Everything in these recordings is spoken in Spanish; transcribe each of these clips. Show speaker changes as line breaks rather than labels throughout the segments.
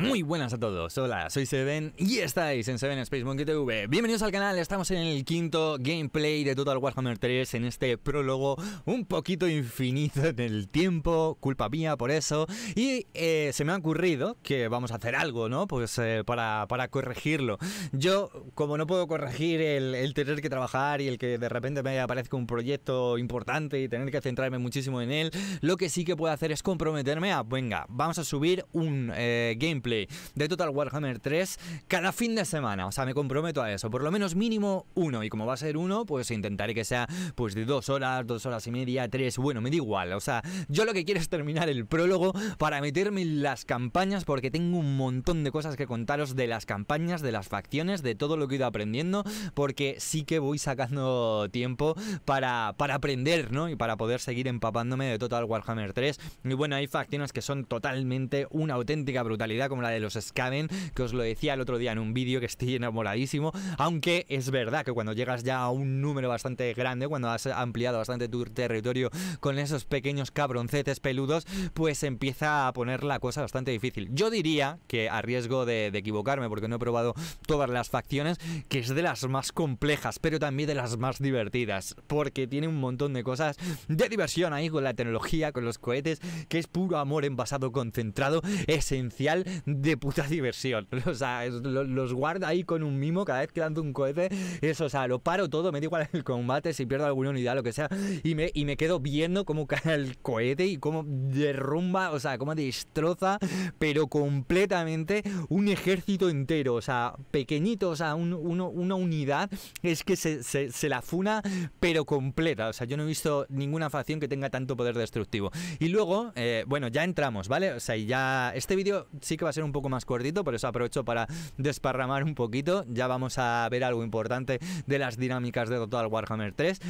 Muy buenas a todos, hola, soy Seven y estáis en Seven Space Monkey TV. Bienvenidos al canal, estamos en el quinto gameplay de Total Warhammer 3 en este prólogo un poquito infinito en el tiempo, culpa mía por eso. Y eh, se me ha ocurrido que vamos a hacer algo, ¿no? Pues eh, para, corregirlo. Yo, como no puedo corregir el, tener que trabajar y el que de repente me aparezca un proyecto importante y tener que centrarme muchísimo en él, lo que sí que puedo hacer es comprometerme a, venga, vamos a subir un eh, gameplay de Total Warhammer 3 cada fin de semana. O sea, me comprometo a eso. Por lo menos mínimo uno. Y como va a ser uno, pues intentaré que sea pues de dos horas, dos horas y media, tres. Bueno, me da igual. O sea, yo lo que quiero es terminar el prólogo para meterme en las campañas porque tengo un montón de cosas que contaros de las campañas, de las facciones, de todo lo que he ido aprendiendo. Porque sí que voy sacando tiempo para, para aprender, ¿no? Y para poder seguir empapándome de Total Warhammer 3. Y bueno, hay facciones que son totalmente una auténtica brutalidad como la de los Scaven que os lo decía el otro día en un vídeo que estoy enamoradísimo, aunque es verdad que cuando llegas ya a un número bastante grande, cuando has ampliado bastante tu territorio con esos pequeños cabroncetes peludos, pues empieza a poner la cosa bastante difícil. Yo diría que a riesgo de equivocarme, porque no he probado todas las facciones, que es de las más complejas, pero también de las más divertidas, porque tiene un montón de cosas de diversión ahí con la tecnología, con los cohetes, que es puro amor envasado concentrado, esencial de puta diversión. O sea, los guarda ahí con un mimo cada vez que lanzo un cohete. Eso, o sea, lo paro todo, me da igual el combate, si pierdo alguna unidad, lo que sea. Y me, y me quedo viendo cómo cae el cohete y cómo derrumba, o sea, cómo destroza, pero completamente un ejército entero. O sea, pequeñito, o sea, una unidad es que se, la funa, pero completa. O sea, yo no he visto ninguna facción que tenga tanto poder destructivo. Y luego, eh, bueno, ya entramos, ¿vale? O sea, y ya este vídeo sí que va a ser un poco más cortito, por eso aprovecho para desparramar un poquito. Ya vamos a ver algo importante de las dinámicas de Total Warhammer 3.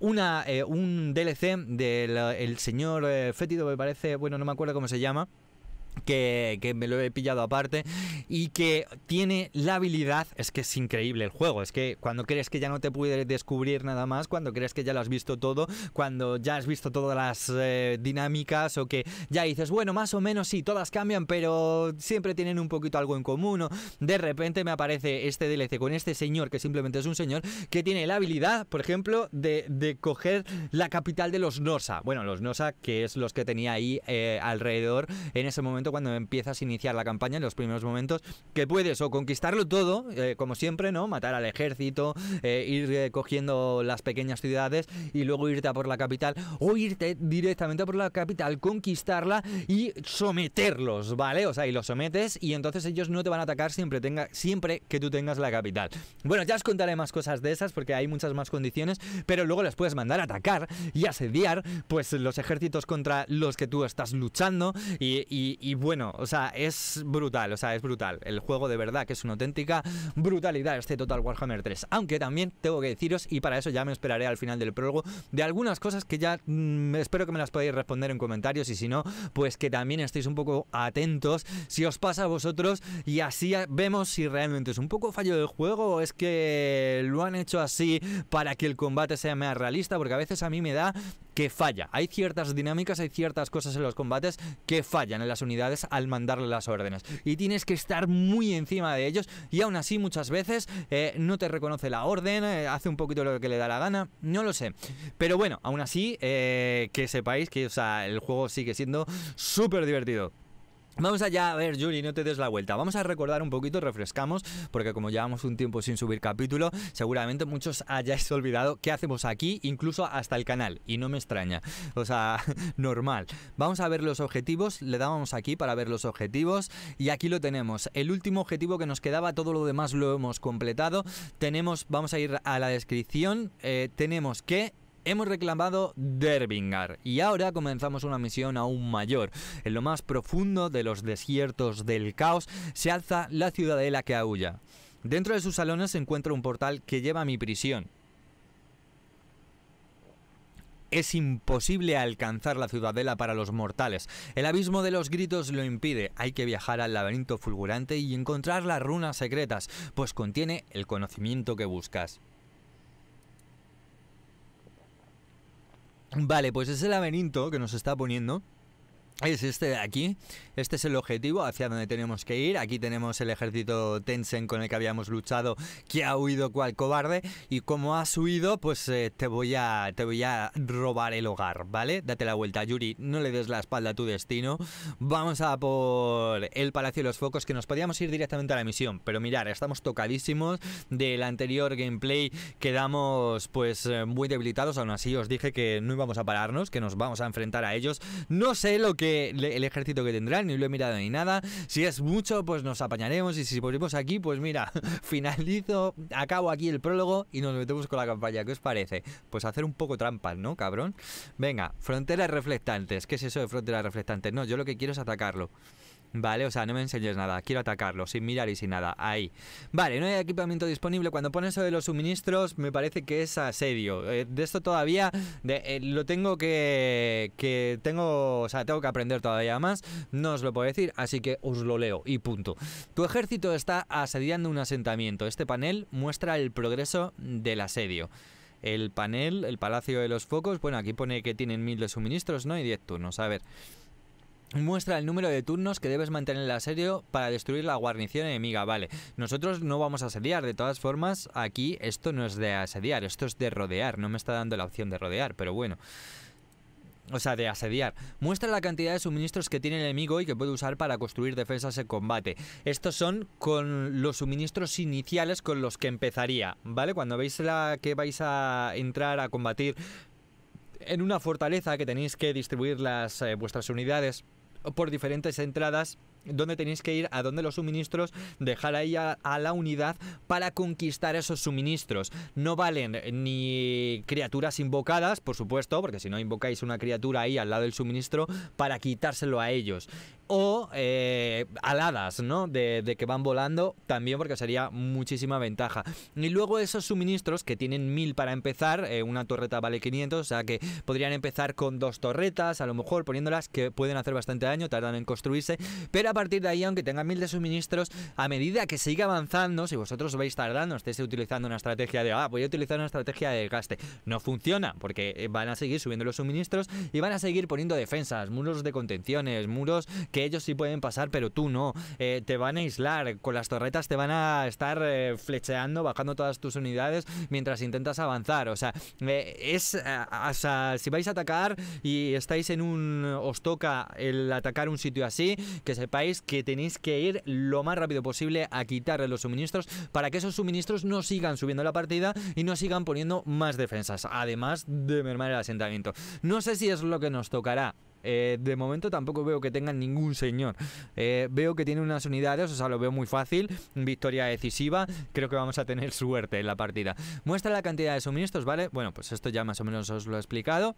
Una, eh, un DLC del eh, señor eh, Fétido, me parece, bueno, no me acuerdo cómo se llama que, me lo he pillado aparte y que tiene la habilidad, es que es increíble el juego, es que cuando crees que ya no te puedes descubrir nada más, cuando crees que ya lo has visto todo, cuando ya has visto todas las eh, dinámicas o que ya dices, bueno, más o menos sí, todas cambian, pero siempre tienen un poquito algo en común, de repente me aparece este DLC con este señor, que simplemente es un señor, que tiene la habilidad, por ejemplo, de, coger la capital de los Nosa, bueno, los nosa que es los que tenía ahí eh, alrededor en ese momento, cuando empiezas a iniciar la campaña, en los primeros momentos, que puedes o conquistarlo todo, eh, como siempre, ¿no? Matar al ejército, eh, ir eh, cogiendo las pequeñas ciudades y luego irte a por la capital, o irte directamente a por la capital, conquistarla y someterlos, ¿vale? O sea, y los sometes y entonces ellos no te van a atacar siempre, tenga, siempre que tú tengas la capital. Bueno, ya os contaré más cosas de esas porque hay muchas más condiciones, pero luego les puedes mandar a atacar y asediar, pues los ejércitos contra los que tú estás luchando y bueno, o sea, es brutal, o sea, es brutal. El juego de verdad que es una auténtica brutalidad este Total Warhammer 3. Aunque también tengo que deciros, y para eso ya me esperaré al final del prólogo, de algunas cosas que ya mm, espero que me las podáis responder en comentarios y si no, pues que también estéis un poco atentos si os pasa a vosotros y así vemos si realmente es un poco fallo del juego o es que lo han hecho así para que el combate sea más realista, porque a veces a mí me da que falla. Hay ciertas dinámicas, hay ciertas cosas en los combates que fallan en las unidades al mandarle las órdenes. Y tienes que estar muy encima de ellos y aún así muchas veces eh, no te reconoce la orden, eh, hace un poquito lo que le da la gana, no lo sé. Pero bueno, aún así, eh, que sepáis que el juego sigue siendo súper divertido. Vamos allá, a ver, Yuri, no te des la vuelta. Vamos a recordar un poquito, refrescamos, porque como llevamos un tiempo sin subir capítulo, seguramente muchos hayáis olvidado qué hacemos aquí, incluso hasta el canal, y no me extraña. O sea, normal. Vamos a ver los objetivos, le dábamos aquí para ver los objetivos, y aquí lo tenemos. El último objetivo que nos quedaba, todo lo demás lo hemos completado. Tenemos, vamos a ir a la descripción, eh, tenemos que hemos reclamado Dervingar y ahora comenzamos una misión aún mayor. En lo más profundo de los desiertos del caos se alza la ciudadela que aúlla. Dentro de sus salones se encuentra un portal que lleva a mi prisión. Es imposible alcanzar la ciudadela para los mortales. El abismo de los gritos lo impide. Hay que viajar al laberinto fulgurante y encontrar las runas secretas, pues contiene el conocimiento que buscas. Vale, pues es el laberinto que nos está poniendo. Es este de aquí, este es el objetivo hacia donde tenemos que ir. Aquí tenemos el ejército Tensen con el que habíamos luchado, que ha huido cual cobarde. Y como has huido, pues eh, te, voy a, te voy a robar el hogar, ¿vale? Date la vuelta, Yuri, no le des la espalda a tu destino. Vamos a por el Palacio de los Focos, que nos podíamos ir directamente a la misión. Pero mirar, estamos tocadísimos del anterior gameplay, quedamos pues eh, muy debilitados. Aún así os dije que no íbamos a pararnos, que nos vamos a enfrentar a ellos. No sé lo que el ejército que tendrán, ni lo he mirado ni nada. Si es mucho, pues nos apañaremos y si volvemos aquí, pues mira, finalizo, acabo aquí el prólogo y nos metemos con la campaña. ¿Qué os parece? Pues hacer un poco trampas, ¿no, cabrón? Venga, fronteras reflectantes. ¿Qué es eso de fronteras reflectantes? No, yo lo que quiero es atacarlo. ¿Vale? O sea, no me enseñes nada, quiero atacarlo, sin mirar y sin nada, ahí. Vale, no hay equipamiento disponible. Cuando pones eso de los suministros, me parece que es asedio. Eh, de esto todavía de, eh, lo tengo que, que. Tengo. O sea, tengo que aprender todavía más. No os lo puedo decir, así que os lo leo y punto. Tu ejército está asediando un asentamiento. Este panel muestra el progreso del asedio el panel, el Palacio de los Focos. Bueno, aquí pone que tienen mil de suministros, ¿no? Y 10 turnos. A ver, muestra el número de turnos que debes mantener el asedio para destruir la guarnición enemiga. Vale, nosotros no vamos a asediar, de todas formas, aquí esto no es de asediar, esto es de rodear, no me está dando la opción de rodear, pero bueno. O sea, de asediar. Muestra la cantidad de suministros que tiene el enemigo y que puede usar para construir defensas en combate. Estos son con los suministros iniciales con los que empezaría, ¿vale? Cuando veis la que vais a entrar a combatir en una fortaleza que tenéis que distribuir las eh, vuestras unidades por diferentes entradas dónde tenéis que ir, a dónde los suministros, dejar ahí a, la unidad para conquistar esos suministros. No valen ni criaturas invocadas, por supuesto, porque si no invocáis una criatura ahí al lado del suministro para quitárselo a ellos. O eh, aladas, ¿no? De, que van volando también porque sería muchísima ventaja. Y luego esos suministros que tienen mil para empezar, eh, una torreta vale 500, o sea que podrían empezar con dos torretas, a lo mejor poniéndolas que pueden hacer bastante daño, tardan en construirse, pero a partir de ahí, aunque tenga mil de suministros, a medida que siga avanzando, si vosotros vais tardando, estéis utilizando una estrategia de, ah, voy a utilizar una estrategia de gaste no funciona, porque eh, van a seguir subiendo los suministros y van a seguir poniendo defensas, muros de contenciones, muros que ellos sí pueden pasar, pero tú no. Eh, te van a aislar, con las torretas te van a estar eh, flecheando, bajando todas tus unidades mientras intentas avanzar. O sea, es. O si vais a atacar y estáis en un. Os toca el atacar un sitio así, que sepáis que tenéis que ir lo más rápido posible a quitarle los suministros para que esos suministros no sigan subiendo la partida y no sigan poniendo más defensas, además de mermar el asentamiento. No sé si es lo que nos tocará eh, de momento tampoco veo que tengan ningún señor. Eh, veo que tiene unas unidades, o sea, lo veo muy fácil. Victoria decisiva. Creo que vamos a tener suerte en la partida. Muestra la cantidad de suministros, ¿vale? Bueno, pues esto ya más o menos os lo he explicado.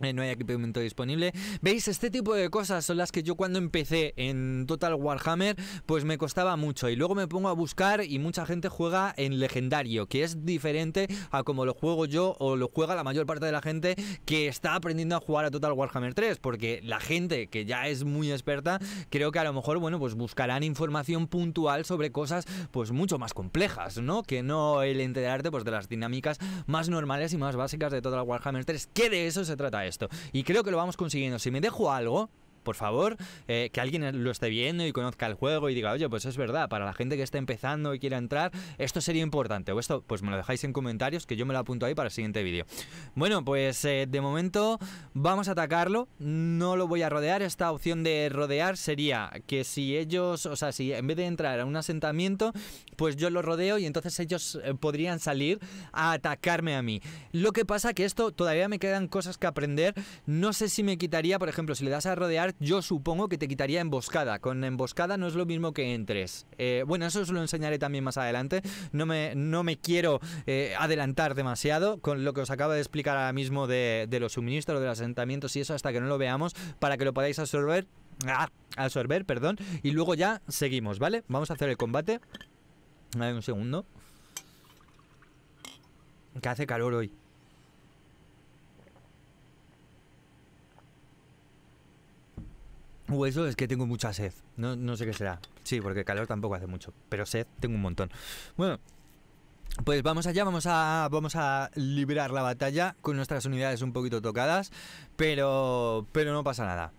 Eh, no hay equipamiento disponible. ¿Veis? Este tipo de cosas son las que yo cuando empecé en Total Warhammer, pues me costaba mucho. Y luego me pongo a buscar y mucha gente juega en legendario, que es diferente a como lo juego yo o lo juega la mayor parte de la gente que está aprendiendo a jugar a Total Warhammer 3. Porque la gente que ya es muy experta, creo que a lo mejor, bueno, pues buscarán información puntual sobre cosas pues mucho más complejas, ¿no? Que no el enterarte pues de las dinámicas más normales y más básicas de Total Warhammer 3. Que de eso se trata esto. Y creo que lo vamos consiguiendo. Si me dejo algo, por favor, eh, que alguien lo esté viendo y conozca el juego y diga, oye, pues es verdad, para la gente que está empezando y quiera entrar, esto sería importante. O esto, pues me lo dejáis en comentarios, que yo me lo apunto ahí para el siguiente vídeo. Bueno, pues eh, de momento vamos a atacarlo. No lo voy a rodear. Esta opción de rodear sería que si ellos, o sea, si en vez de entrar a un asentamiento, pues yo lo rodeo y entonces ellos eh, podrían salir a atacarme a mí. Lo que pasa que esto todavía me quedan cosas que aprender. No sé si me quitaría, por ejemplo, si le das a rodear, yo supongo que te quitaría Emboscada. Con Emboscada no es lo mismo que entres. Eh, bueno, eso os lo enseñaré también más adelante. No me, no me quiero eh, adelantar demasiado con lo que os acabo de explicar ahora mismo de, los suministros, de los asentamientos y eso hasta que no lo veamos para que lo podáis absorber. Ah, absorber, perdón. Y luego ya seguimos, ¿vale? Vamos a hacer el combate. un segundo. Que hace calor hoy. O eso es que tengo mucha sed. No, sé qué será. Sí, porque calor tampoco hace mucho. Pero sed tengo un montón. Bueno, pues vamos allá, vamos a, vamos a librar la batalla con nuestras unidades un poquito tocadas. Pero, pero no pasa nada.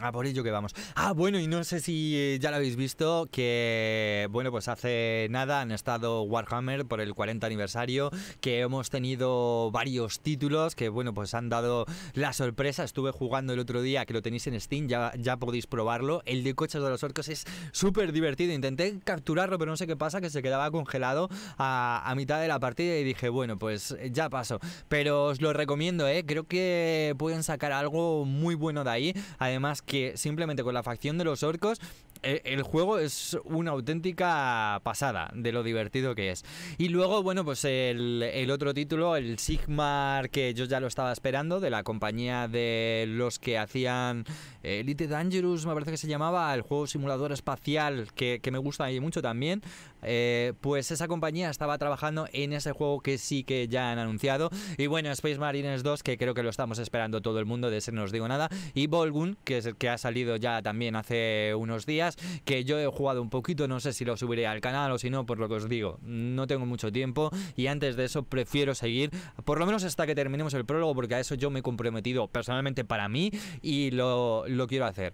A ah, por ello que vamos. Ah, bueno, y no sé si eh, ya lo habéis visto, que, bueno, pues hace nada han estado Warhammer por el 40 aniversario, que hemos tenido varios títulos, que, bueno, pues han dado la sorpresa. Estuve jugando el otro día, que lo tenéis en Steam, ya, ya podéis probarlo. El de coches de los orcos es súper divertido. Intenté capturarlo, pero no sé qué pasa, que se quedaba congelado a, mitad de la partida y dije, bueno, pues ya pasó. Pero os lo recomiendo, ¿eh? Creo que pueden sacar algo muy bueno de ahí. Además, que simplemente con la facción de los orcos eh, el juego es una auténtica pasada de lo divertido que es. Y luego, bueno, pues el, otro título, el Sigmar, que yo ya lo estaba esperando, de la compañía de los que hacían eh, Elite Dangerous, me parece que se llamaba, el juego simulador espacial, que, me gusta ahí mucho también. Eh, pues esa compañía estaba trabajando en ese juego que sí que ya han anunciado. Y bueno, Space Marines 2, que creo que lo estamos esperando todo el mundo, de ser no os digo nada. Y Volgun, que, es el que ha salido ya también hace unos días que yo he jugado un poquito, no sé si lo subiré al canal o si no, por lo que os digo, no tengo mucho tiempo y antes de eso prefiero seguir, por lo menos hasta que terminemos el prólogo, porque a eso yo me he comprometido personalmente para mí y lo quiero hacer.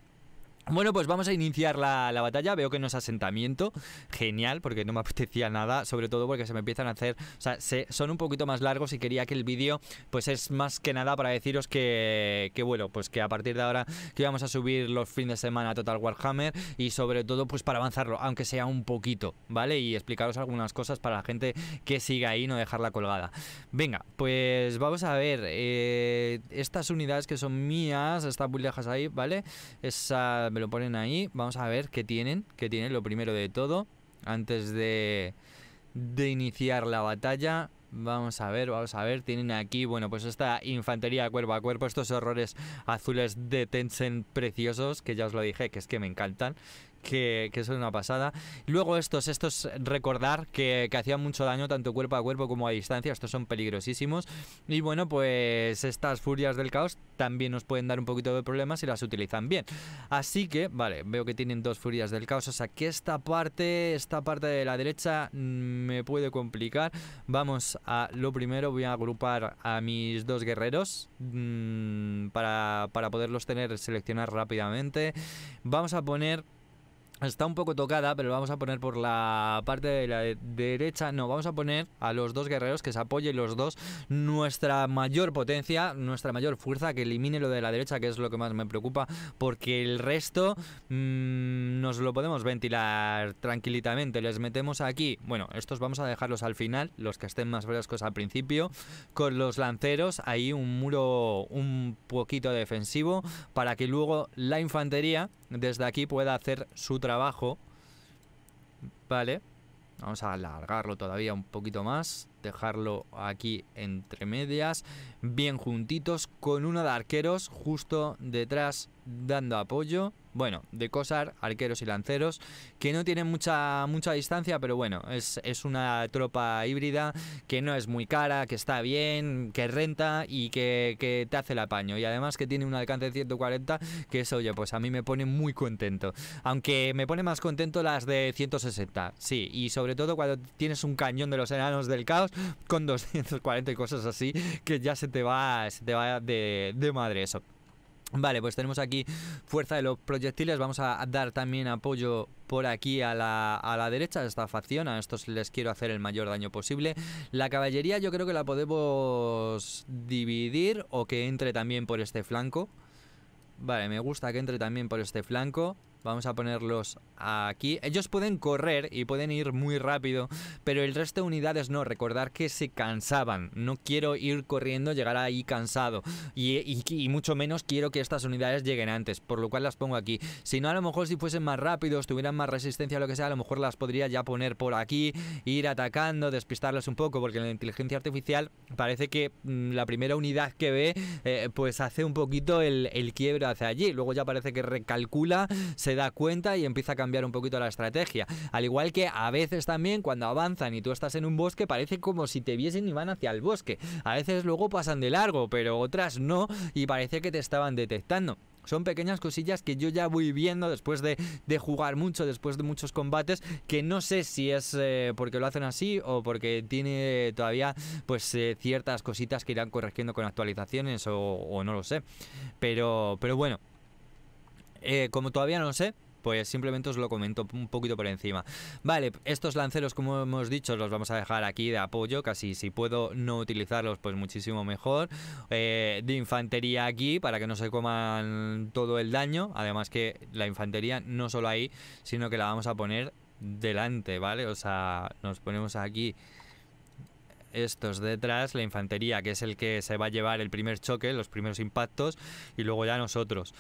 Bueno, pues vamos a iniciar la, batalla. Veo que no es asentamiento. Genial, porque no me apetecía nada. Sobre todo porque se me empiezan a hacer... O sea, son un poquito más largos y quería que el vídeo, pues es más que nada para deciros que, que, bueno, pues que a partir de ahora que vamos a subir los fines de semana a Total Warhammer y sobre todo, pues para avanzarlo, aunque sea un poquito, ¿vale? Y explicaros algunas cosas para la gente que siga ahí, no dejarla colgada. Venga, pues vamos a ver. Eh, estas unidades que son mías, estas bullejas ahí, ¿vale? Esa lo ponen ahí. Vamos a ver qué tienen, qué tienen lo primero de todo. Antes de, de iniciar la batalla, Vamos a ver, vamos a ver. Tienen aquí, bueno, pues esta infantería cuerpo a cuerpo, estos horrores azules de Tencent preciosos, que ya os lo dije, que es que me encantan que, es una pasada. Luego estos, estos recordar que, que, hacían mucho daño tanto cuerpo a cuerpo como a distancia, estos son peligrosísimos. Y bueno, pues estas furias del caos también nos pueden dar un poquito de problemas si las utilizan bien. Así que, vale, veo que tienen dos furias del caos, o sea que esta parte, esta parte de la derecha mm, me puede complicar. Vamos a lo primero, voy a agrupar a mis dos guerreros mm, para, para poderlos tener, seleccionar rápidamente. Vamos a poner Está un poco tocada, pero lo vamos a poner por la parte de la derecha. No, vamos a poner a los dos guerreros que se apoyen los dos. Nuestra mayor potencia, nuestra mayor fuerza, que elimine lo de la derecha, que es lo que más me preocupa, porque el resto mm, nos lo podemos ventilar tranquilamente. Les metemos aquí, bueno, estos vamos a dejarlos al final, los que estén más frescos al principio, con los lanceros, ahí un muro un poquito defensivo, para que luego la infantería desde aquí pueda hacer su trabajo abajo Vale. Vamos a alargarlo todavía un poquito más. Dejarlo aquí entre medias. Bien juntitos. Con uno de arqueros justo detrás dando apoyo, bueno, de Cosar, arqueros y lanceros, que no tienen mucha, mucha distancia, pero bueno, es, es, una tropa híbrida que no es muy cara, que está bien, que renta y que, que, te hace el apaño. Y además que tiene un alcance de 140, que eso, oye, pues a mí me pone muy contento. Aunque me pone más contento las de 160, sí, y sobre todo cuando tienes un cañón de los enanos del caos con 240 y cosas así, que ya se te va, se te va de, de madre eso. Vale, pues tenemos aquí fuerza de los proyectiles, vamos a dar también apoyo por aquí a la, derecha de esta facción, a estos les quiero hacer el mayor daño posible. La caballería yo creo que la podemos dividir o que entre también por este flanco. Vale, me gusta que entre también por este flanco. Vamos a ponerlos aquí. Ellos pueden correr y pueden ir muy rápido, pero el resto de unidades no. Recordar que se cansaban. No quiero ir corriendo, llegar ahí cansado. Y, mucho menos quiero que estas unidades lleguen antes, por lo cual las pongo aquí. Si no, a lo mejor si fuesen más rápidos, tuvieran más resistencia o lo que sea, a lo mejor las podría ya poner por aquí, ir atacando, despistarlas un poco, porque la inteligencia artificial parece que mm, la primera unidad que ve, eh, pues hace un poquito el, el quiebre hacia allí. Luego ya parece que recalcula, se se da cuenta y empieza a cambiar un poquito la estrategia. Al igual que a veces también cuando avanzan y tú estás en un bosque, parece como si te viesen y van hacia el bosque. A veces luego pasan de largo, pero otras no y parece que te estaban detectando. Son pequeñas cosillas que yo ya voy viendo después de, jugar mucho, después de muchos combates, que no sé si es eh, porque lo hacen así o porque tiene todavía pues eh, ciertas cositas que irán corrigiendo con actualizaciones o, o no lo sé. Pero, pero bueno, eh, como todavía no lo sé, pues simplemente os lo comento un poquito por encima. Vale, estos lanceros, como hemos dicho, los vamos a dejar aquí de apoyo, casi si puedo no utilizarlos, pues muchísimo mejor. Eh, de infantería aquí, para que no se coman todo el daño. Además que la infantería no solo ahí, sino que la vamos a poner delante, ¿vale? O sea, nos ponemos aquí estos detrás, la infantería, que es el que se va a llevar el primer choque, los primeros impactos, y luego ya nosotros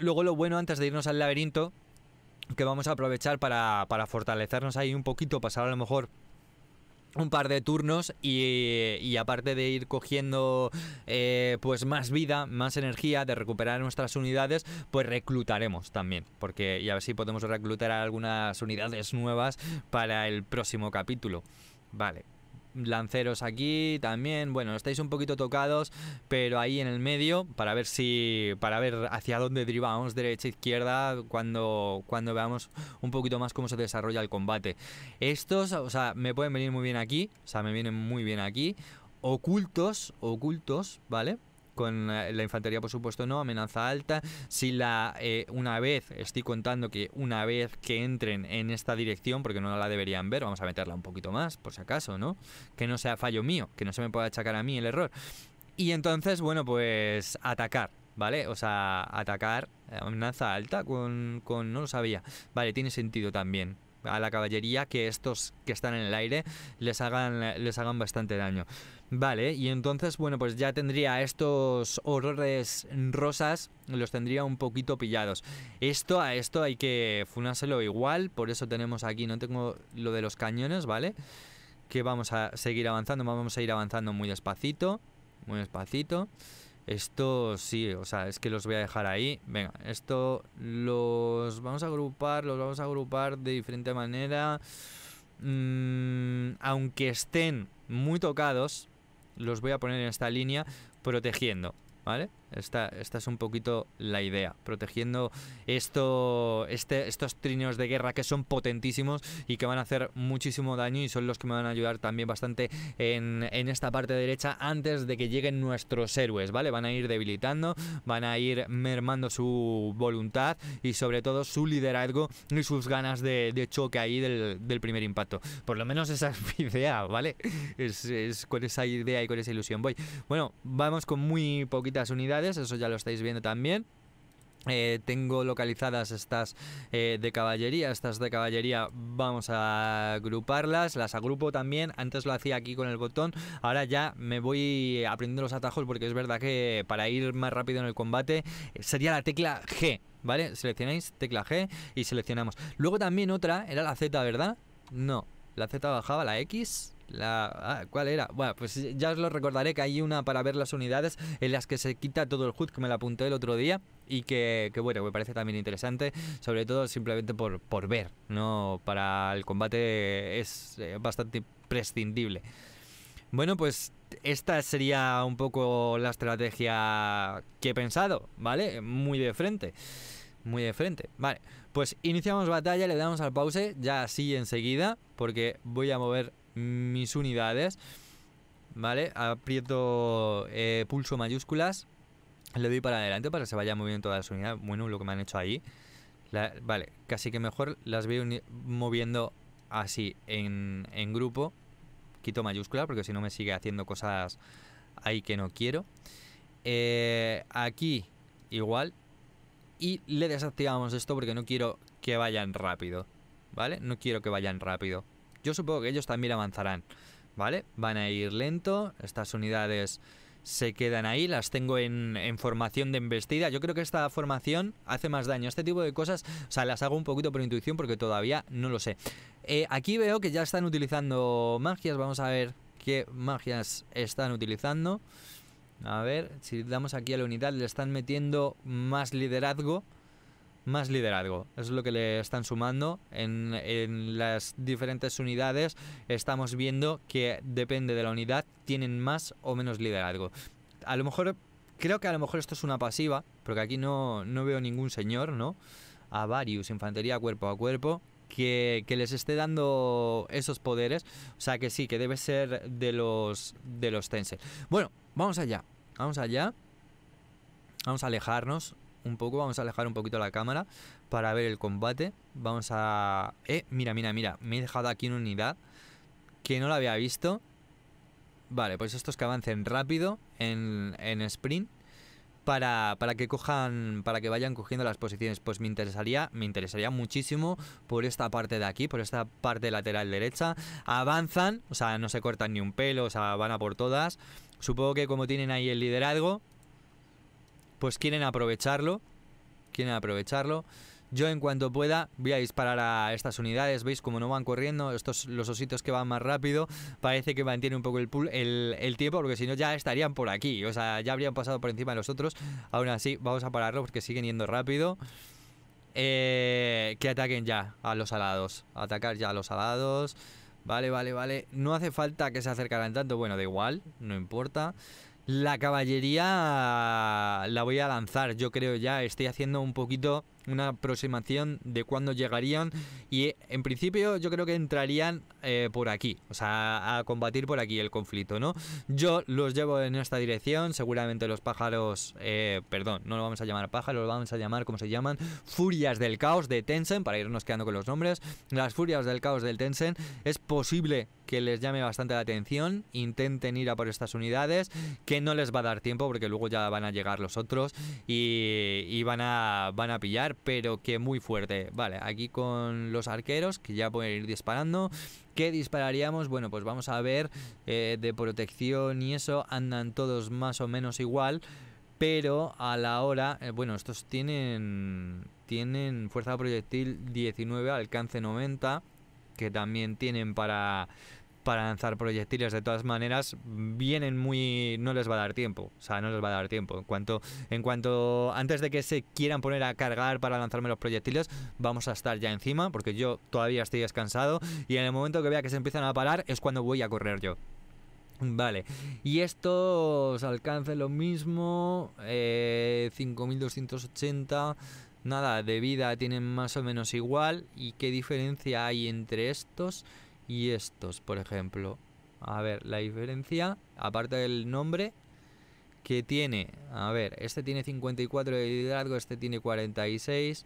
luego lo bueno antes de irnos al laberinto, que vamos a aprovechar para, fortalecernos ahí un poquito, pasar a lo mejor un par de turnos y, aparte de ir cogiendo eh, pues más vida, más energía, de recuperar nuestras unidades, pues reclutaremos también, porque ya a ver si podemos reclutar algunas unidades nuevas para el próximo capítulo. Vale, lanceros aquí también. Bueno, estáis un poquito tocados, pero ahí en el medio para ver si para ver hacia dónde derivamos derecha izquierda cuando cuando veamos un poquito más cómo se desarrolla el combate. Estos, o sea, me pueden venir muy bien aquí, o sea, me vienen muy bien aquí. Ocultos, ocultos, ¿vale? con eh, la infantería por supuesto no, amenaza alta, si la eh, una vez, estoy contando que una vez que entren en esta dirección, porque no la deberían ver, vamos a meterla un poquito más, por si acaso, ¿no? Que no sea fallo mío, que no se me pueda achacar a mí el error. Y entonces, bueno, pues atacar, ¿vale? O sea, atacar eh, amenaza alta con, con no lo sabía. Vale, tiene sentido también a la caballería que estos que están en el aire les hagan les hagan bastante daño. Vale, y entonces, bueno, pues ya tendría estos horrores rosas, los tendría un poquito pillados. Esto a esto hay que funárselo igual, por eso tenemos aquí, no tengo lo de los cañones, ¿vale? Que vamos a seguir avanzando, vamos a ir avanzando muy despacito, muy despacito. Esto sí, o sea, es que los voy a dejar ahí. Venga, esto los vamos a agrupar, los vamos a agrupar de diferente manera. Mm, aunque estén muy tocados, los voy a poner en esta línea protegiendo, ¿vale? Esta, es un poquito la idea, protegiendo esto, este, estos trineos de guerra que son potentísimos y que van a hacer muchísimo daño y son los que me van a ayudar también bastante en, esta parte derecha antes de que lleguen nuestros héroes, ¿vale? Van a ir debilitando, van a ir mermando su voluntad y sobre todo su liderazgo y sus ganas de, choque ahí del, primer impacto. Por lo menos esa es mi idea, ¿vale? Es, es con esa idea y con esa ilusión voy. Bueno, vamos con muy poquitas unidades eso ya lo estáis viendo también. Eh, tengo localizadas estas eh, de caballería, estas de caballería vamos a agruparlas, las agrupo también, antes lo hacía aquí con el botón, ahora ya me voy aprendiendo los atajos porque es verdad que para ir más rápido en el combate eh, sería la tecla G, ¿vale? Seleccionáis tecla G y seleccionamos. Luego también otra, era la Z, ¿verdad? No, la Z bajaba, la X, la, ah, ¿Cuál era? Bueno, pues ya os lo recordaré que hay una para ver las unidades en las que se quita todo el HUD que me la apunté el otro día y que, bueno, me parece también interesante, sobre todo simplemente por, por ver, ¿no? Para el combate es eh, bastante prescindible. Bueno, pues esta sería un poco la estrategia que he pensado, ¿vale? Muy de frente. Muy de frente. Vale, pues iniciamos batalla, le damos al pause, ya así enseguida, porque voy a mover mis unidades. ¿Vale? Aprieto eh, pulso mayúsculas. Le doy para adelante para que se vayan moviendo todas las unidades. Bueno, lo que me han hecho ahí. vale, casi que mejor las voy moviendo así en, grupo. Quito mayúscula porque si no me sigue haciendo cosas ahí que no quiero. Eh, aquí igual. Y le desactivamos esto porque no quiero que vayan rápido. ¿Vale? No quiero que vayan rápido. Yo supongo que ellos también avanzarán, ¿vale? Van a ir lento, estas unidades se quedan ahí, las tengo en, formación de embestida. Yo creo que esta formación hace más daño. Este tipo de cosas, o sea, las hago un poquito por intuición porque todavía no lo sé. Eh, aquí veo que ya están utilizando magias, vamos a ver qué magias están utilizando. A ver, si damos aquí a la unidad, le están metiendo más liderazgo más liderazgo. Es lo que le están sumando en, las diferentes unidades. Estamos viendo que depende de la unidad, tienen más o menos liderazgo. A lo mejor, creo que a lo mejor esto es una pasiva, porque aquí no, veo ningún señor, ¿no? A varios, infantería cuerpo a cuerpo, que, les esté dando esos poderes. O sea que sí, que debe ser de los de los Bueno, vamos allá. Vamos allá. Vamos a alejarnos un poco, vamos a alejar un poquito la cámara para ver el combate. Vamos a... Eh, mira, mira, mira, me he dejado aquí una unidad que no la había visto. Vale, pues estos que avancen rápido en, sprint para, para, que cojan para que vayan cogiendo las posiciones pues me interesaría me interesaría muchísimo por esta parte de aquí por esta parte lateral derecha avanzan o sea no se cortan ni un pelo o sea van a por todas supongo que como tienen ahí el liderazgo pues quieren aprovecharlo. Quieren aprovecharlo. Yo en cuanto pueda voy a disparar a estas unidades, veis como no van corriendo, estos los ositos que van más rápido, parece que mantiene un poco el, el, tiempo porque si no ya estarían por aquí, o sea, ya habrían pasado por encima de los otros, aún así vamos a pararlo porque siguen yendo rápido. Eh, que ataquen ya a los alados, atacar ya a los alados, vale, vale, vale, no hace falta que se acercaran tanto, bueno, da igual, no importa. La caballería la voy a lanzar, yo creo ya. Estoy haciendo un poquito una aproximación de cuándo llegarían y en principio yo creo que entrarían eh, por aquí, o sea, a combatir por aquí el conflicto, ¿no? Yo los llevo en esta dirección, seguramente los pájaros, eh, perdón, no lo vamos a llamar pájaros, lo vamos a llamar, ¿cómo se llaman? Furias del caos de Tencent, para irnos quedando con los nombres, las furias del caos del Tencent, es posible que les llame bastante la atención, intenten ir a por estas unidades, que no les va a dar tiempo porque luego ya van a llegar los otros y, y van, a, van a pillar, pero que muy fuerte. Vale, aquí con los arqueros, que ya pueden ir disparando. ¿Qué dispararíamos? Bueno, pues vamos a ver, eh, de protección y eso andan todos más o menos igual, pero a la hora, eh, bueno, estos tienen, tienen fuerza proyectil 19, alcance 90, que también tienen para para lanzar proyectiles. De todas maneras, vienen muy. no les va a dar tiempo. O sea, no les va a dar tiempo. En cuanto, en cuanto. antes de que se quieran poner a cargar para lanzarme los proyectiles, vamos a estar ya encima, porque yo todavía estoy descansado. Y en el momento que vea que se empiezan a parar, es cuando voy a correr yo. Vale, y estos alcancen alcance lo mismo, 5280, eh, nada, de vida tienen más o menos igual, ¿y qué diferencia hay entre estos? y estos, por ejemplo. A ver, la diferencia, aparte del nombre, que tiene, a ver, este tiene 54 de liderazgo, este tiene 46,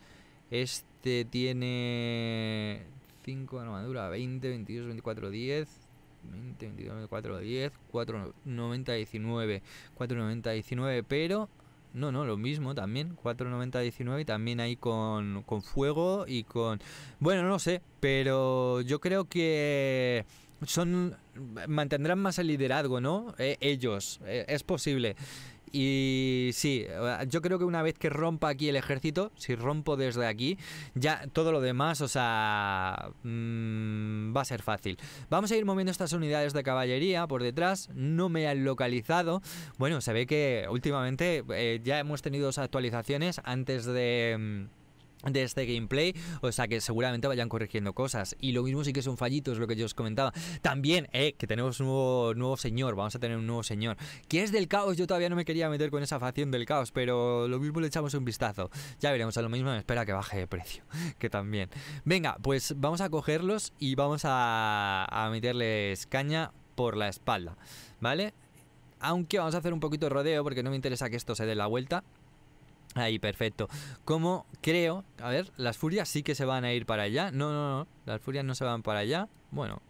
este tiene 5 de armadura, 20, 22, 24, 10, 20, 22, 24, 10, 4, 90, 19, 4, 90, 19, pero no, no, lo mismo también, 490 y también ahí con, fuego y con... Bueno, no sé, pero yo creo que son mantendrán más el liderazgo, ¿no? E, ellos, e, es posible. Y sí, eh, yo creo que una vez que rompa aquí el ejército, si rompo desde aquí, ya todo lo demás, o sea, mm, va a ser fácil. Vamos a ir moviendo estas unidades de caballería por detrás, no me han localizado. Bueno, se ve que últimamente eh, ya hemos tenido dos actualizaciones antes de... Mm, de este gameplay, o sea que seguramente vayan corrigiendo cosas y lo mismo sí que son fallitos lo que yo os comentaba, también eh, que tenemos un nuevo, señor vamos a tener un nuevo señor, que es del caos yo todavía no me quería meter con esa facción del caos pero lo mismo le echamos un vistazo, ya veremos a lo mismo me espera que baje de precio que también, venga pues vamos a cogerlos y vamos a, a meterles caña por la espalda, ¿vale? Aunque vamos a hacer un poquito de rodeo porque no me interesa que esto se dé la vuelta Ahí, perfecto. Como creo, a ver, las furias sí que se van a ir para allá. No, no, no, las furias no se van para allá. Bueno,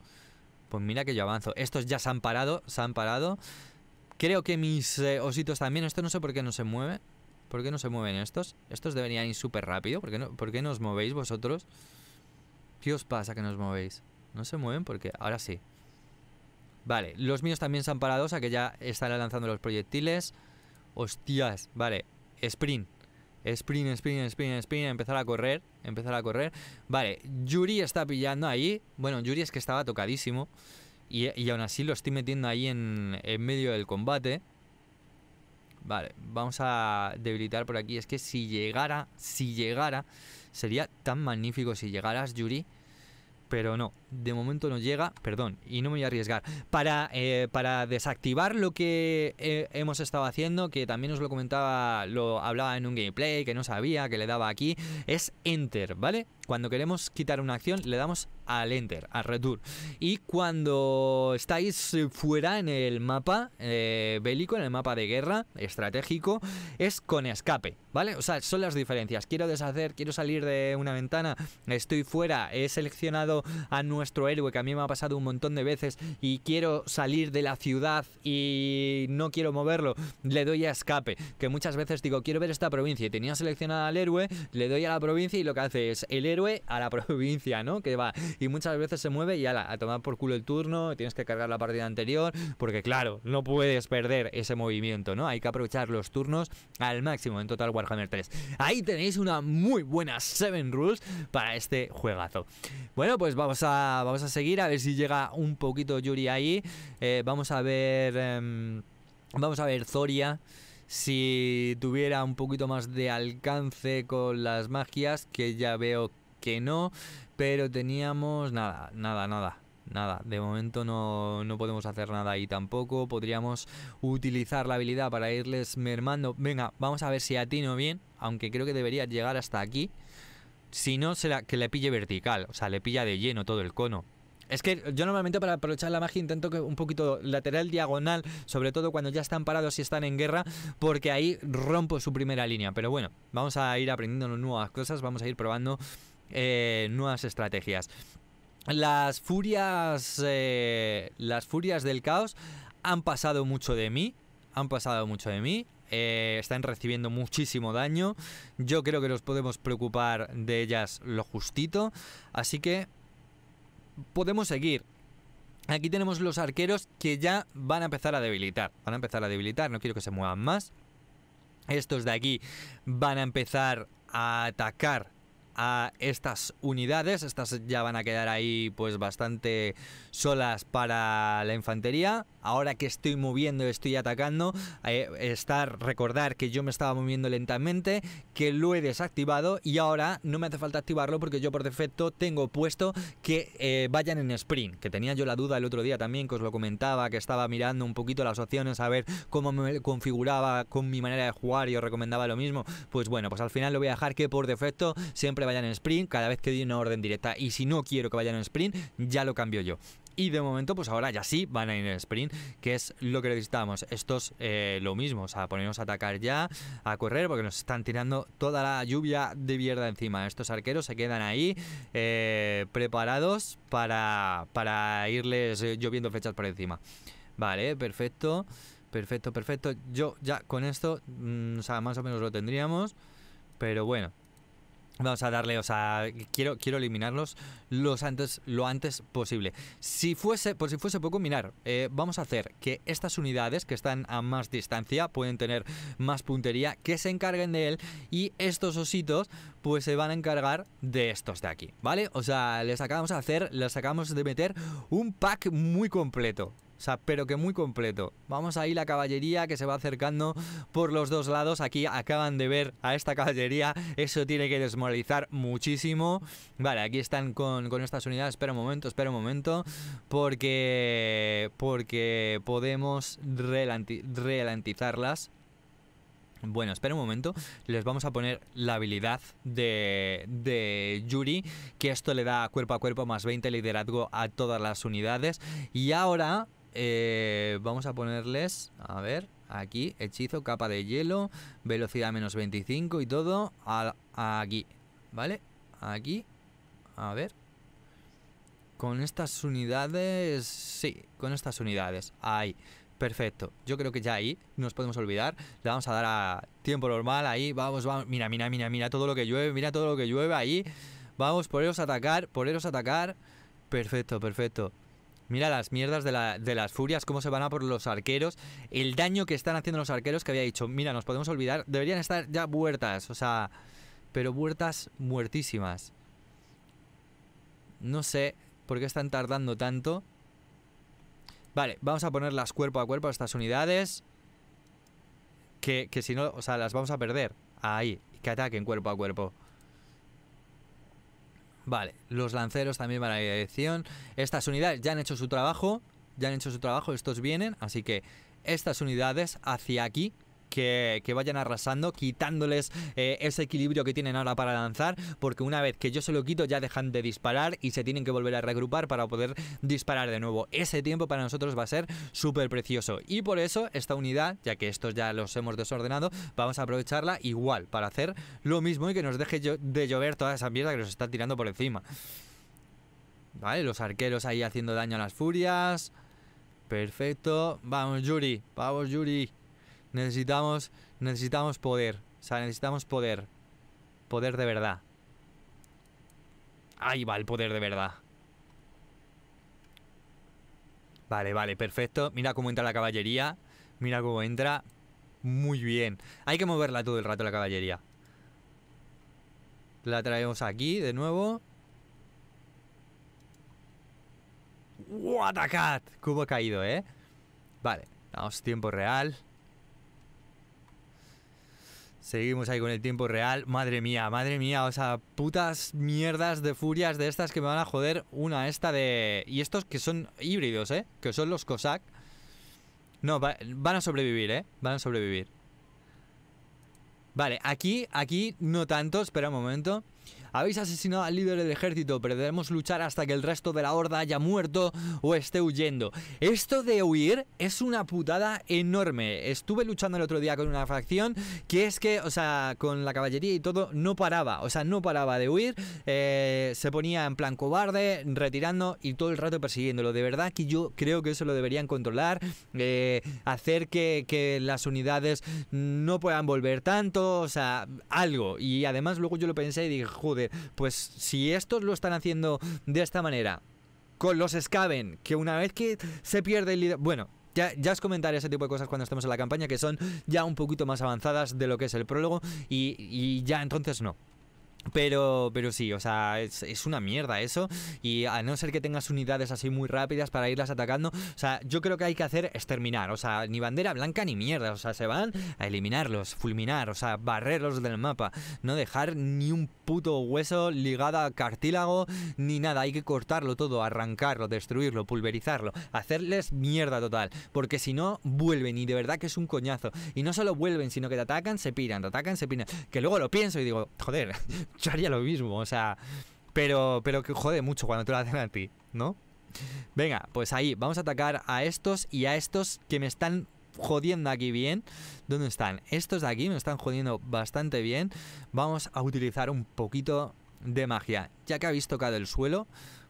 pues mira que yo avanzo. Estos ya se han parado, se han parado. Creo que mis eh, ositos también. Esto no sé por qué no se mueve. ¿Por qué no se mueven estos? Estos deberían ir súper rápido. ¿Por qué, no, ¿Por qué os movéis vosotros? ¿Qué os pasa que no os movéis? No se mueven porque ahora sí. Vale, los míos también se han parado, o sea que ya estarán lanzando los proyectiles. Hostias, vale, sprint. Sprint, sprint, sprint, sprint, empezar a correr, empezar a correr. Vale, Yuri está pillando ahí. Bueno, Yuri es que estaba tocadísimo. Y, aún así lo estoy metiendo ahí en, en medio del combate. Vale, vamos a debilitar por aquí. Es que si llegara, si llegara, sería tan magnífico si llegaras, Yuri pero no, de momento no llega, perdón, y no me voy a arriesgar. Para, eh, para desactivar lo que eh, hemos estado haciendo, que también os lo comentaba, lo hablaba en un gameplay, que no sabía, que le daba aquí, es Enter, ¿vale? Cuando queremos quitar una acción, le damos al Enter, al Return. Y cuando estáis fuera en el mapa eh, bélico, en el mapa de guerra estratégico, es con escape, ¿vale? O sea, son las diferencias. Quiero deshacer, quiero salir de una ventana, estoy fuera, he seleccionado a nuestro héroe que a mí me ha pasado un montón de veces y quiero salir de la ciudad y no quiero moverlo, le doy a escape. Que muchas veces digo, quiero ver esta provincia y tenía seleccionada al héroe, le doy a la provincia y lo que hace es el héroe a la provincia, ¿no? Que va. Y muchas veces se mueve y ala, a tomar por culo el turno, tienes que cargar la partida anterior, porque claro, no puedes perder ese movimiento, ¿no? Hay que aprovechar los turnos al máximo en Total Warhammer 3. Ahí tenéis una muy buena Seven Rules para este juegazo. Bueno, pues vamos a, vamos a seguir, a ver si llega un poquito Yuri ahí. Eh, vamos a ver... Em, vamos a ver Zoria si tuviera un poquito más de alcance con las magias, que ya veo que no, pero teníamos nada, nada, nada. Nada, de momento no, podemos hacer nada ahí tampoco. Podríamos utilizar la habilidad para irles mermando. Venga, vamos a ver si atino bien. Aunque creo que debería llegar hasta aquí. Si no, será que le pille vertical. O sea, le pilla de lleno todo el cono. Es que yo normalmente para aprovechar la magia intento que un poquito lateral, diagonal, sobre todo cuando ya están parados y están en guerra, porque ahí rompo su primera línea. Pero bueno, vamos a ir aprendiendo nuevas cosas, vamos a ir probando eh, nuevas estrategias. Las furias, eh, las furias del caos han pasado mucho de mí, han pasado mucho de mí. Eh, están recibiendo muchísimo daño. Yo creo que los podemos preocupar de ellas lo justito. Así que podemos seguir. Aquí tenemos los arqueros que ya van a empezar a debilitar. Van a empezar a debilitar, no quiero que se muevan más. Estos de aquí van a empezar a atacar a estas unidades. Estas ya van a quedar ahí pues bastante solas para la infantería ahora que estoy moviendo, estoy atacando, eh, estar, recordar que yo me estaba moviendo lentamente, que lo he desactivado y ahora no me hace falta activarlo porque yo por defecto tengo puesto que eh, vayan en sprint, que tenía yo la duda el otro día también que os lo comentaba, que estaba mirando un poquito las opciones a ver cómo me configuraba con mi manera de jugar y os recomendaba lo mismo, pues bueno, pues al final lo voy a dejar que por defecto siempre vayan en sprint cada vez que di una orden directa y si no quiero que vayan en sprint ya lo cambio yo. Y de momento, pues ahora ya sí van a ir en el sprint, que es lo que necesitamos Estos eh, lo mismo, o sea, ponernos a atacar ya, a correr, porque nos están tirando toda la lluvia de mierda encima. Estos arqueros se quedan ahí eh, preparados para, para irles eh, lloviendo fechas por encima. Vale, perfecto, perfecto, perfecto. Yo ya con esto, mm, o sea, más o menos lo tendríamos, pero bueno. Vamos a darle, o sea, quiero, quiero eliminarlos los antes, lo antes posible. Si fuese, por si fuese poco, mirar, eh, vamos a hacer que estas unidades que están a más distancia pueden tener más puntería, que se encarguen de él y estos ositos pues se van a encargar de estos de aquí, ¿vale? O sea, les acabamos de hacer, les acabamos de meter un pack muy completo. O sea, pero que muy completo. Vamos ahí la caballería que se va acercando por los dos lados. Aquí acaban de ver a esta caballería. Eso tiene que desmoralizar muchísimo. Vale, aquí están con, estas unidades. Espera un momento, espera un momento. Porque, porque podemos relantizarlas ralentizarlas. Bueno, espera un momento. Les vamos a poner la habilidad de, de, Yuri, que esto le da cuerpo a cuerpo más 20 liderazgo a todas las unidades. Y ahora eh, vamos a ponerles, a ver, aquí, hechizo, capa de hielo, velocidad menos 25 y todo aquí, ¿vale? Aquí, a ver. Con estas unidades, sí, con estas unidades, ahí. Perfecto, yo creo que ya ahí nos podemos olvidar. Le vamos a dar a tiempo normal, ahí, vamos, vamos. Mira, mira, mira, mira todo lo que llueve, mira todo lo que llueve ahí. Vamos, poneros a atacar, poneros a atacar. Perfecto, perfecto. Mira las mierdas de, las furias, cómo se van a por los arqueros, el daño que están haciendo los arqueros que había dicho. Mira, nos podemos olvidar, deberían estar ya muertas, o sea, pero muertas muertísimas. No sé por qué están tardando tanto. Vale, vamos a ponerlas cuerpo a cuerpo a estas unidades. Que, que si no, o sea, las vamos a perder. Ahí, que ataquen cuerpo a cuerpo. Vale, los lanceros también van a la dirección. Estas unidades ya han hecho su trabajo, ya han hecho su trabajo, estos vienen, así que estas unidades hacia aquí que, vayan arrasando, quitándoles eh, ese equilibrio que tienen ahora para lanzar, porque una vez que yo se lo quito ya dejan de disparar y se tienen que volver a reagrupar para poder disparar de nuevo. Ese tiempo para nosotros va a ser súper precioso y por eso esta unidad, ya que estos ya los hemos desordenado, vamos a aprovecharla igual para hacer lo mismo y que nos deje de llover toda esa mierda que nos está tirando por encima. Vale, los arqueros ahí haciendo daño a las furias. Perfecto. Vamos, Yuri. Vamos, Yuri. Necesitamos, necesitamos poder. O sea, necesitamos poder. Poder de verdad. Ahí va el poder de verdad. Vale, vale, perfecto. Mira cómo entra la caballería. Mira cómo entra. Muy bien. Hay que moverla todo el rato la caballería. La traemos aquí de nuevo. ¡What a cat! Cubo ha caído, ¿eh? Vale, damos tiempo real. Seguimos ahí con el tiempo real. Madre mía, madre mía. O sea, putas mierdas de furias de estas que me van a joder. Una esta de... Y estos que son híbridos, ¿eh? Que son los Cossack. No, van a sobrevivir, ¿eh? Van a sobrevivir. Vale, aquí, aquí no tanto. Espera un momento. Habéis asesinado al líder del ejército, pero debemos luchar hasta que el resto de la horda haya muerto o esté huyendo. Esto de huir es una putada enorme. Estuve luchando el otro día con una facción que es que, o sea, con la caballería y todo, no paraba. O sea, no paraba de huir. Eh, se ponía en plan cobarde, retirando y todo el rato persiguiéndolo. De verdad que yo creo que eso lo deberían controlar. Eh, hacer que, que las unidades no puedan volver tanto. O sea, algo. Y además luego yo lo pensé y dije, joder pues si estos lo están haciendo de esta manera, con los escaben que una vez que se pierde el líder... Bueno, ya, ya os comentaré ese tipo de cosas cuando estemos en la campaña, que son ya un poquito más avanzadas de lo que es el prólogo, y, y ya entonces no. Pero, pero sí, o sea, es, una mierda eso. Y a no ser que tengas unidades así muy rápidas para irlas atacando, o sea, yo creo que hay que hacer exterminar. O sea, ni bandera blanca ni mierda. O sea, se van a eliminarlos, fulminar, o sea, barrerlos del mapa. No dejar ni un puto hueso ligado a cartílago ni nada. Hay que cortarlo todo, arrancarlo, destruirlo, pulverizarlo, hacerles mierda total. Porque si no, vuelven y de verdad que es un coñazo. Y no solo vuelven, sino que te atacan, se piran, te atacan, se piran. Que luego lo pienso y digo, joder yo haría lo mismo, o sea, pero, pero que jode mucho cuando te lo hacen a ti, ¿no? Venga, pues ahí, vamos a atacar a estos y a estos que me están jodiendo aquí bien. ¿Dónde están? Estos de aquí me están jodiendo bastante bien. Vamos a utilizar un poquito de magia. Ya que habéis tocado el suelo,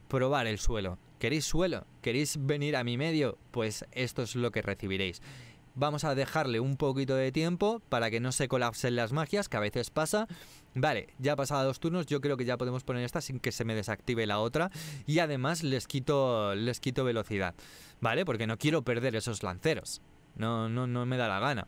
probar el suelo. ¿Queréis suelo? ¿Queréis venir a mi medio? Pues esto es lo que recibiréis. Vamos a dejarle un poquito de tiempo para que no se colapsen las magias, que a veces pasa, Vale, ya pasada dos turnos, yo creo que ya podemos poner esta sin que se me desactive la otra. Y además les quito, les quito velocidad, ¿vale? Porque no quiero perder esos lanceros. No, no, no me da la gana.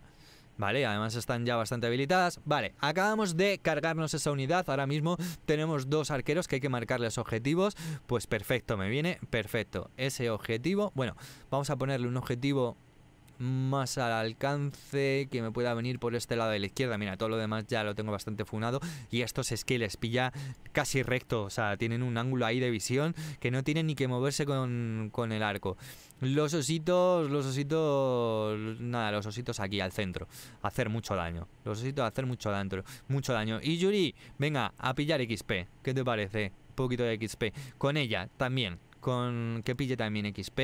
Vale, además están ya bastante habilitadas. Vale, acabamos de cargarnos esa unidad. Ahora mismo tenemos dos arqueros que hay que marcarles objetivos. Pues perfecto, me viene perfecto. Ese objetivo, bueno, vamos a ponerle un objetivo más al alcance que me pueda venir por este lado de la izquierda. Mira, todo lo demás ya lo tengo bastante funado y estos esqueles pilla casi recto, o sea, tienen un ángulo ahí de visión que no tienen ni que moverse con, el arco. Los ositos, los ositos, nada, los ositos aquí al centro, hacer mucho daño. Los ositos hacer mucho daño, mucho daño. Y Yuri, venga, a pillar XP, ¿qué te parece? poquito de XP. Con ella también con que pille también XP,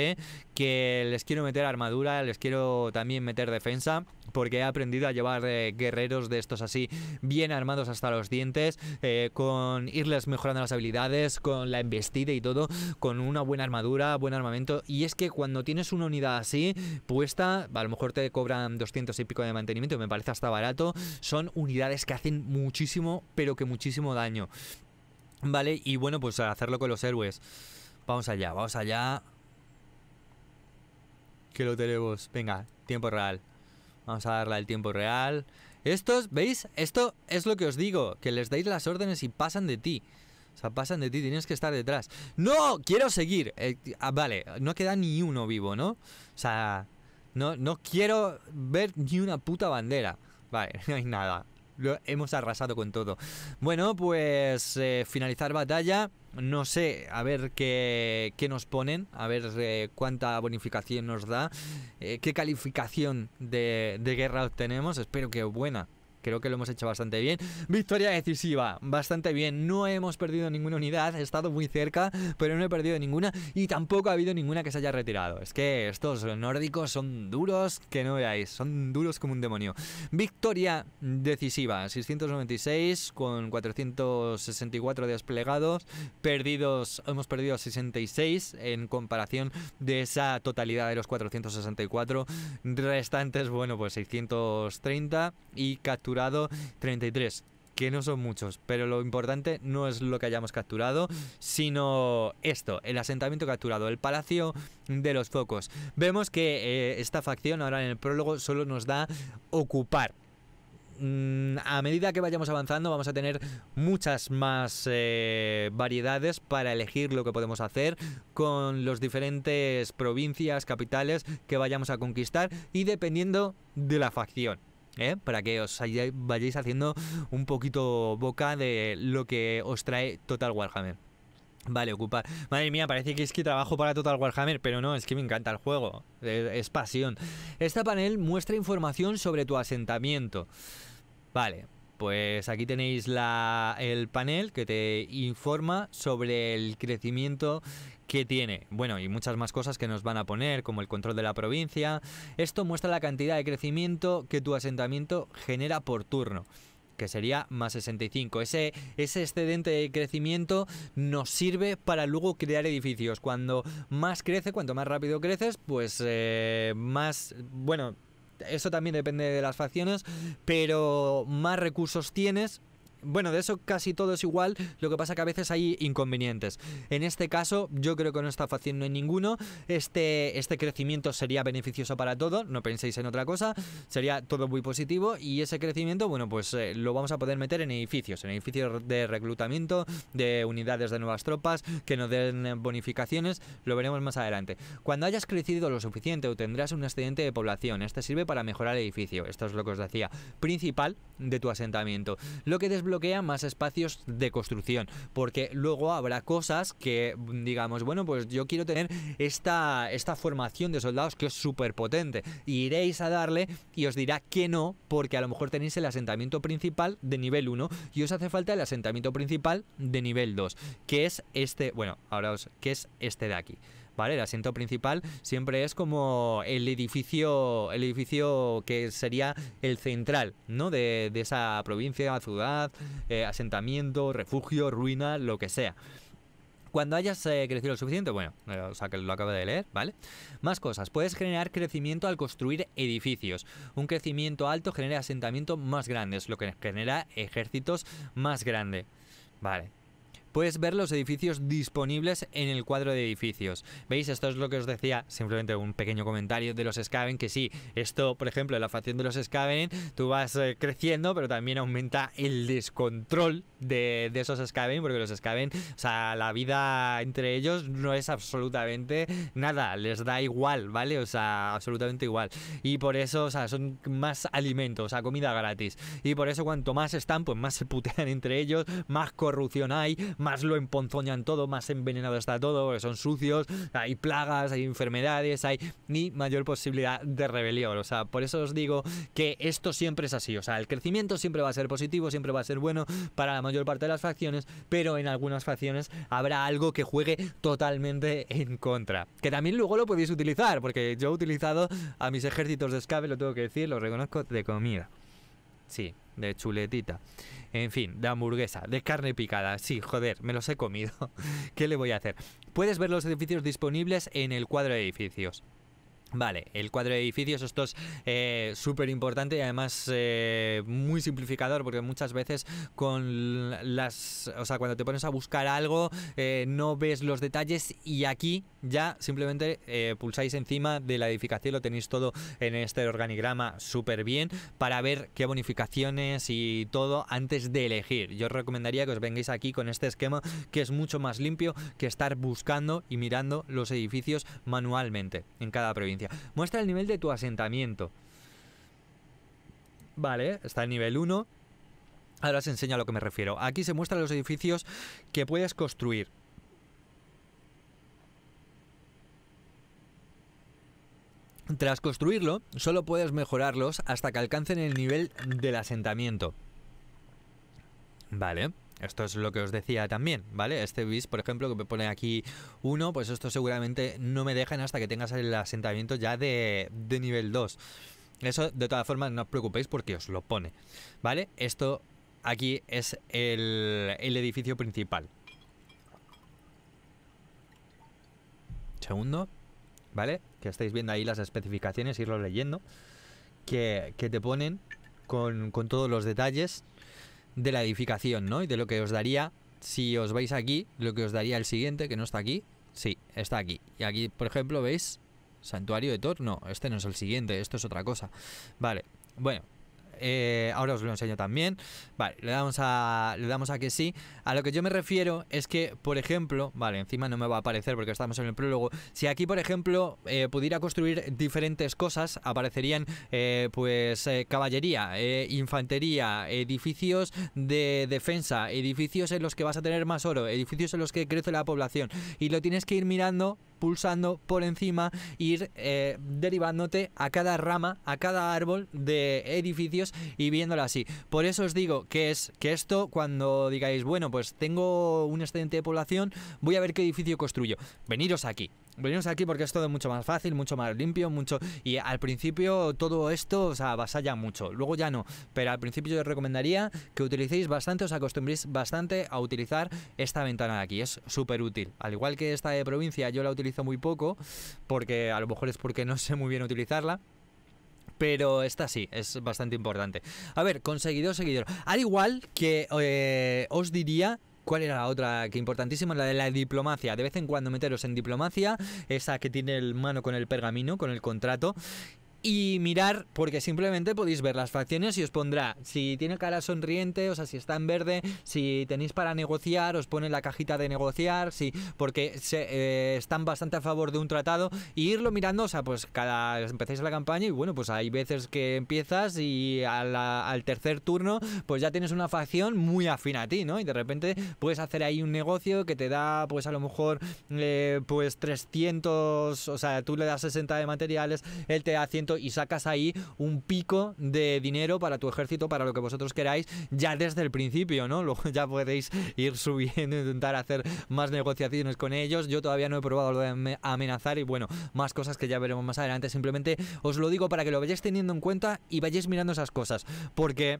que les quiero meter armadura, les quiero también meter defensa, porque he aprendido a llevar eh, guerreros de estos así bien armados hasta los dientes, eh, con irles mejorando las habilidades, con la embestida y todo, con una buena armadura, buen armamento. Y es que cuando tienes una unidad así puesta, a lo mejor te cobran 200 y pico de mantenimiento, me parece hasta barato, son unidades que hacen muchísimo, pero que muchísimo daño. ¿Vale? Y bueno, pues hacerlo con los héroes. Vamos allá, vamos allá. Que lo tenemos. Venga, tiempo real. Vamos a darle al tiempo real. Estos, ¿veis? Esto es lo que os digo. Que les dais las órdenes y pasan de ti. O sea, pasan de ti, tienes que estar detrás. ¡No! Quiero seguir. Eh, ah, vale, no queda ni uno vivo, ¿no? O sea, no, no quiero ver ni una puta bandera. Vale, no hay nada. Lo hemos arrasado con todo. Bueno, pues eh, finalizar batalla. No sé, a ver qué, qué nos ponen, a ver eh, cuánta bonificación nos da, eh, qué calificación de, de guerra obtenemos. Espero que buena, creo que lo hemos hecho bastante bien. Victoria decisiva, bastante bien. No hemos perdido ninguna unidad, he estado muy cerca, pero no he perdido ninguna y tampoco ha habido ninguna que se haya retirado. Es que estos nórdicos son duros que no veáis, son duros como un demonio. Victoria decisiva, 696 con 464 desplegados, perdidos, hemos perdido 66 en comparación de esa totalidad de los 464 restantes, bueno, pues 630 y capturados 33 que no son muchos, pero lo importante no es lo que hayamos capturado, sino esto, el asentamiento capturado, el palacio de los focos. Vemos que eh, esta facción ahora en el prólogo solo nos da ocupar mm, a medida que vayamos avanzando vamos a tener muchas más eh, variedades para elegir lo que podemos hacer con los diferentes provincias, capitales que vayamos a conquistar y dependiendo de la facción. ¿eh? para que os vayáis haciendo un poquito boca de lo que os trae Total Warhammer. Vale, ocupar. Madre mía, parece que es que trabajo para Total Warhammer, pero no, es que me encanta el juego. E-, es pasión. Esta panel muestra información sobre tu asentamiento. Vale, pues aquí tenéis el panel que te informa sobre el crecimiento que tiene. Bueno, y muchas más cosas que nos van a poner, como el control de la provincia. Esto muestra la cantidad de crecimiento que tu asentamiento genera por turno que sería más 65. Ese, excedente de crecimiento nos sirve para luego crear edificios. Cuando más crece, cuanto más rápido creces, pues eh, más, bueno, eso también depende de las facciones, pero más recursos tienes, bueno, de eso casi todo es igual, lo que pasa que a veces hay inconvenientes. En este caso, yo creo que no está haciendo en ninguno. Este, este crecimiento sería beneficioso para todo, no penséis en otra cosa, sería todo muy positivo y ese crecimiento, bueno, pues eh, lo vamos a poder meter en edificios, en edificios de reclutamiento, de unidades de nuevas tropas, que nos den bonificaciones, lo veremos más adelante. Cuando hayas crecido lo suficiente, tendrás un excedente de población. Este sirve para mejorar el edificio, esto es lo que os decía, principal de tu asentamiento. Lo que bloquea más espacios de construcción, porque luego habrá cosas que digamos, bueno, pues yo quiero tener esta, esta formación de soldados que es súper potente, y iréis a darle y os dirá que no, porque a lo mejor tenéis el asentamiento principal de nivel 1 y os hace falta el asentamiento principal de nivel 2, que es este, bueno, ahora os, que es este de aquí. El asiento principal siempre es como el edificio, el edificio que sería el central, ¿no? De, esa provincia, ciudad, eh, asentamiento, refugio, ruina, lo que sea. Cuando hayas eh, crecido lo suficiente, bueno, eh, o sea que lo acabo de leer, ¿vale? Más cosas, puedes generar crecimiento al construir edificios. Un crecimiento alto genera asentamientos más grandes, lo que genera ejércitos más grandes. Vale, puedes ver los edificios disponibles en el cuadro de edificios. ¿Veis? Esto es lo que os decía, simplemente un pequeño comentario de los Scaven, que sí, esto, por ejemplo, la facción de los Scaven, tú vas eh, creciendo, pero también aumenta el descontrol de, esos Scaven, porque los Scaven, o sea, la vida entre ellos no es absolutamente nada, les da igual, ¿vale? O sea, absolutamente igual. Y por eso, o sea, son más alimentos, o sea, comida gratis. Y por eso cuanto más están, pues más se putean entre ellos, más corrupción hay, más lo emponzoñan todo, más envenenado está todo, porque son sucios, hay plagas, hay enfermedades, hay ni mayor posibilidad de rebelión. O sea, por eso os digo que esto siempre es así. O sea, el crecimiento siempre va a ser positivo, siempre va a ser bueno para la mayor parte de las facciones, pero en algunas facciones habrá algo que juegue totalmente en contra. Que también luego lo podéis utilizar, porque yo he utilizado a mis ejércitos de escape, lo tengo que decir, lo reconozco, de comida. Sí, de chuletita. En fin, de hamburguesa, de carne picada. Sí, joder, me los he comido. ¿Qué le voy a hacer? Puedes ver los edificios disponibles en el cuadro de edificios. Vale, el cuadro de edificios, esto es eh, súper importante y además eh, muy simplificador porque muchas veces con las, o sea, cuando te pones a buscar algo eh, no ves los detalles y aquí ya simplemente pulsáis encima de la edificación, lo tenéis todo en este organigrama súper bien para ver qué bonificaciones y todo antes de elegir. Yo os recomendaría que os vengáis aquí con este esquema que es mucho más limpio que estar buscando y mirando los edificios manualmente en cada provincia. Muestra el nivel de tu asentamiento. Vale, está el nivel 1. Ahora se enseña a lo que me refiero. Aquí se muestran los edificios que puedes construir. Tras construirlo, solo puedes mejorarlos hasta que alcancen el nivel del asentamiento. Vale. Esto es lo que os decía también, ¿vale? Este bis, por ejemplo, que me pone aquí uno, pues esto seguramente no me dejan hasta que tengas el asentamiento ya de, de nivel 2. Eso, de todas formas, no os preocupéis porque os lo pone, ¿vale? Esto aquí es el, edificio principal. Segundo, ¿vale? Que estáis viendo ahí las especificaciones, irlo leyendo. Que, te ponen con, con todos los detalles de la edificación, ¿no? Y de lo que os daría, si os vais aquí, lo que os daría el siguiente, que no está aquí. Sí, está aquí. Y aquí, por ejemplo, veis, santuario de Thor. No, este no es el siguiente, esto es otra cosa. Vale, bueno, eh, ahora os lo enseño también. Vale, le damos, a, le damos a que sí. A lo que yo me refiero es que, por ejemplo, vale, encima no me va a aparecer porque estamos en el prólogo. Si aquí, por ejemplo, eh, pudiera construir diferentes cosas, aparecerían eh, pues caballería, infantería, edificios de defensa, edificios en los que vas a tener más oro, edificios en los que crece la población. Y lo tienes que ir mirando pulsando por encima, ir eh, derivándote a cada rama, a cada árbol de edificios y viéndola así. Por eso os digo que es que esto cuando digáis, bueno, pues tengo un excedente de población, voy a ver qué edificio construyo. Veniros aquí, Venimos aquí porque es todo mucho más fácil, mucho más limpio, mucho... Y al principio todo esto os sea, avasalla mucho, luego ya no, pero al principio yo os recomendaría que utilicéis bastante, os acostumbréis bastante a utilizar esta ventana de aquí, es súper útil. Al igual que esta de provincia yo la utilizo muy poco, porque a lo mejor es porque no sé muy bien utilizarla, pero esta sí, es bastante importante. A ver, conseguidor, seguidor, Al igual que eh, os diría ¿Cuál era la otra que importantísima? La de la diplomacia. De vez en cuando meteros en diplomacia, esa que tiene el mano con el pergamino, con el contrato, y mirar, porque simplemente podéis ver las facciones y os pondrá si tiene cara sonriente, o sea, si está en verde, si tenéis para negociar, os pone la cajita de negociar, si, porque se, eh, están bastante a favor de un tratado, y irlo mirando, o sea, pues cada empecéis la campaña y bueno, pues hay veces que empiezas y al tercer turno, pues ya tienes una facción muy afín a ti, ¿no? Y de repente puedes hacer ahí un negocio que te da, pues a lo mejor, eh, pues 300, o sea, tú le das 60 de materiales, él te da 100 y sacas ahí un pico de dinero para tu ejército, para lo que vosotros queráis, ya desde el principio, ¿no? Luego ya podéis ir subiendo, intentar hacer más negociaciones con ellos. Yo todavía no he probado lo de amenazar y bueno, más cosas que ya veremos más adelante. Simplemente os lo digo para que lo vayáis teniendo en cuenta y vayáis mirando esas cosas, porque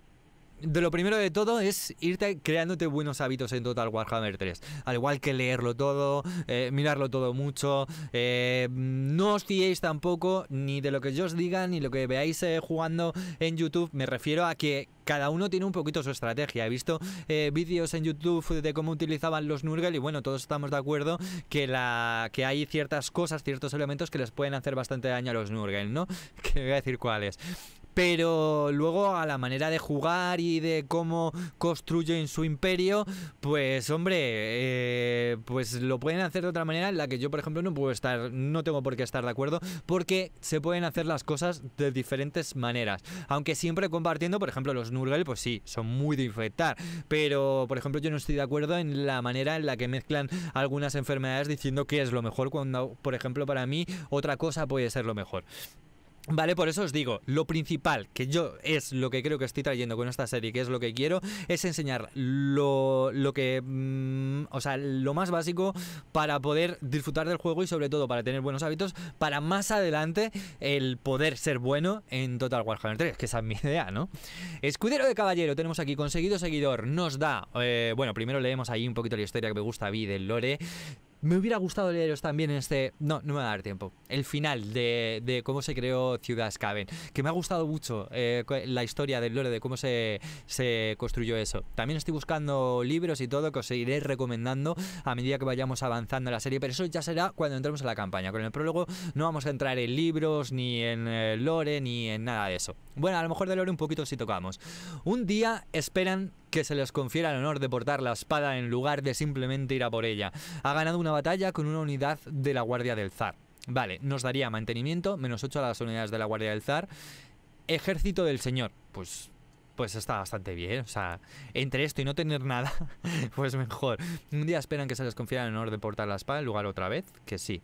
de lo primero de todo es irte creándote buenos hábitos en Total Warhammer 3. Al igual que leerlo todo, eh, mirarlo todo mucho. Eh, no os fiéis tampoco ni de lo que yo os diga ni lo que veáis eh, jugando en YouTube. Me refiero a que cada uno tiene un poquito su estrategia. He visto vídeos en YouTube de cómo utilizaban los Nurgle y bueno, todos estamos de acuerdo que, la, que hay ciertas cosas, ciertos elementos que les pueden hacer bastante daño a los Nurgle, ¿no? Que voy a decir cuáles pero luego a la manera de jugar y de cómo construyen su imperio, pues hombre, eh, pues lo pueden hacer de otra manera en la que yo, por ejemplo, no puedo estar, no tengo por qué estar de acuerdo, porque se pueden hacer las cosas de diferentes maneras, aunque siempre compartiendo, por ejemplo, los Nurgle, pues sí, son muy de infectar, pero por ejemplo, yo no estoy de acuerdo en la manera en la que mezclan algunas enfermedades diciendo que es lo mejor cuando, por ejemplo, para mí otra cosa puede ser lo mejor. Vale, por eso os digo, lo principal que yo es lo que creo que estoy trayendo con esta serie, que es lo que quiero, es enseñar lo, lo que, mm, o sea, lo más básico para poder disfrutar del juego y sobre todo para tener buenos hábitos, para más adelante el poder ser bueno en Total Warhammer 3, que esa es mi idea, ¿no? Escudero de Caballero, tenemos aquí, conseguido seguidor, nos da, eh, bueno, primero leemos ahí un poquito la historia que me gusta a mí del lore, me hubiera gustado leeros también en este... No, no me va a dar tiempo. El final de, cómo se creó Ciudad Escaven, Que me ha gustado mucho eh, la historia del lore, de cómo se, construyó eso. También estoy buscando libros y todo que os iré recomendando a medida que vayamos avanzando en la serie. Pero eso ya será cuando entremos a la campaña. Con el prólogo no vamos a entrar en libros, ni en eh, lore, ni en nada de eso. Bueno, a lo mejor de lore un poquito si tocamos. Un día esperan que se les confiera el honor de portar la espada en lugar de simplemente ir a por ella. Ha ganado una batalla con una unidad de la Guardia del Zar. Vale, nos daría mantenimiento, menos 8 a las unidades de la Guardia del Zar. Ejército del Señor, pues pues está bastante bien. O sea, entre esto y no tener nada, pues mejor. Un día esperan que se les confiera el honor de portar la espada en lugar otra vez, que sí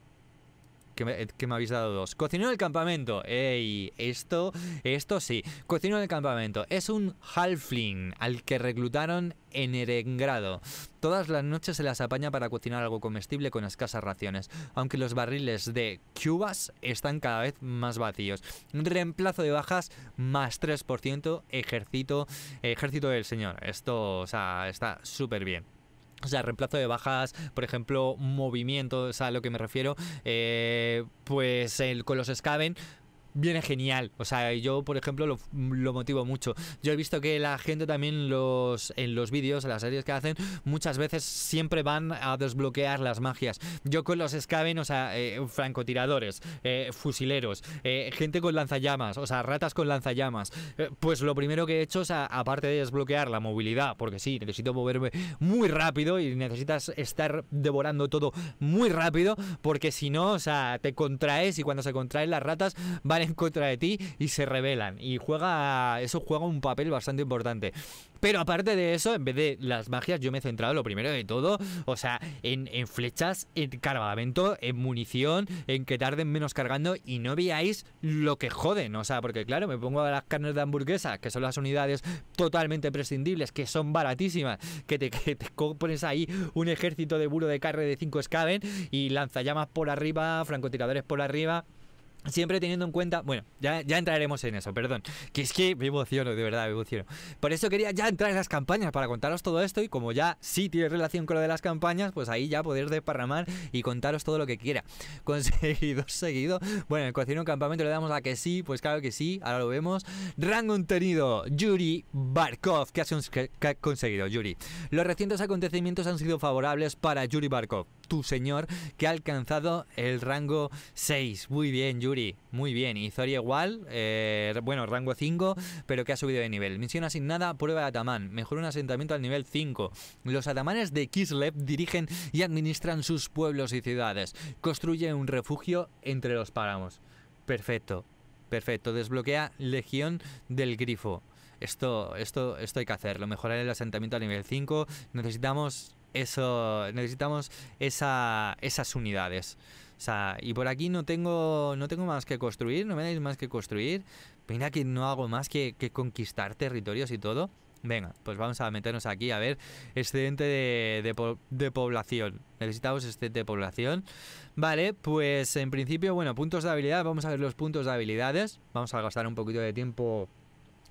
que me, habéis dado dos. Cocinero del campamento. Ey, esto, esto sí. Cocinero del campamento. Es un halfling al que reclutaron en Erengrado. Todas las noches se las apaña para cocinar algo comestible con escasas raciones, aunque los barriles de cubas están cada vez más vacíos. Reemplazo de bajas más 3%, ejército, ejército del señor. Esto, sea, está súper bien. O sea, reemplazo de bajas, por ejemplo, movimiento movimientos, a lo que me refiero, eh, pues el, con los Scaven, viene genial. O sea, yo, por ejemplo, lo, motivo mucho. Yo he visto que la gente también los, en los vídeos, en las series que hacen, muchas veces siempre van a desbloquear las magias. Yo con los escaven, o sea, eh, francotiradores, eh, fusileros, eh, gente con lanzallamas, o sea, ratas con lanzallamas. pues lo primero que he hecho, es aparte de desbloquear la movilidad, porque sí, necesito moverme muy rápido y necesitas estar devorando todo muy rápido, porque si no, o sea, te contraes y cuando se contraen las ratas, va en contra de ti y se rebelan. Y juega. Eso juega un papel bastante importante. Pero aparte de eso, en vez de las magias, yo me he centrado lo primero de todo, o sea, en, flechas, en cargamento, en munición, en que tarden menos cargando y no veáis lo que joden, o sea, porque claro, me pongo a las carnes de hamburguesa, que son las unidades totalmente prescindibles, que son baratísimas, que te, pones ahí un ejército de buro de carne de 5 escaven y lanzallamas por arriba, francotiradores por arriba. Siempre teniendo en cuenta, bueno, ya, ya entraremos en eso, perdón, que es que me emociono, de verdad, me emociono. Por eso quería ya entrar en las campañas para contaros todo esto y como ya sí tiene relación con lo de las campañas, pues ahí ya poder desparramar y contaros todo lo que quiera. Conseguido, seguido. Bueno, en cocina un campamento le damos a que sí, pues claro que sí, ahora lo vemos. Rango contenido, Yuri Barkov, ¿qué ha conseguido, Yuri? Los recientes acontecimientos han sido favorables para Yuri Barkov tu señor, que ha alcanzado el rango 6. Muy bien, Yuri, muy bien. Y Zori igual, eh, bueno, rango 5, pero que ha subido de nivel. Misión asignada, prueba de Ataman. Mejor un asentamiento al nivel 5. Los Atamanes de Kislev dirigen y administran sus pueblos y ciudades. Construye un refugio entre los páramos. Perfecto, perfecto. Desbloquea Legión del Grifo. Esto, esto, esto hay que hacerlo. Mejorar el asentamiento al nivel 5. Necesitamos eso necesitamos esas unidades. O sea, y por aquí no tengo, no tengo más que construir, no me dais más que construir. Mira que no hago más que, conquistar territorios y todo. Venga, pues vamos a meternos aquí a ver excedente de, de, población. Necesitamos excedente de población. Vale, pues en principio, bueno, puntos de habilidad. Vamos a ver los puntos de habilidades. Vamos a gastar un poquito de tiempo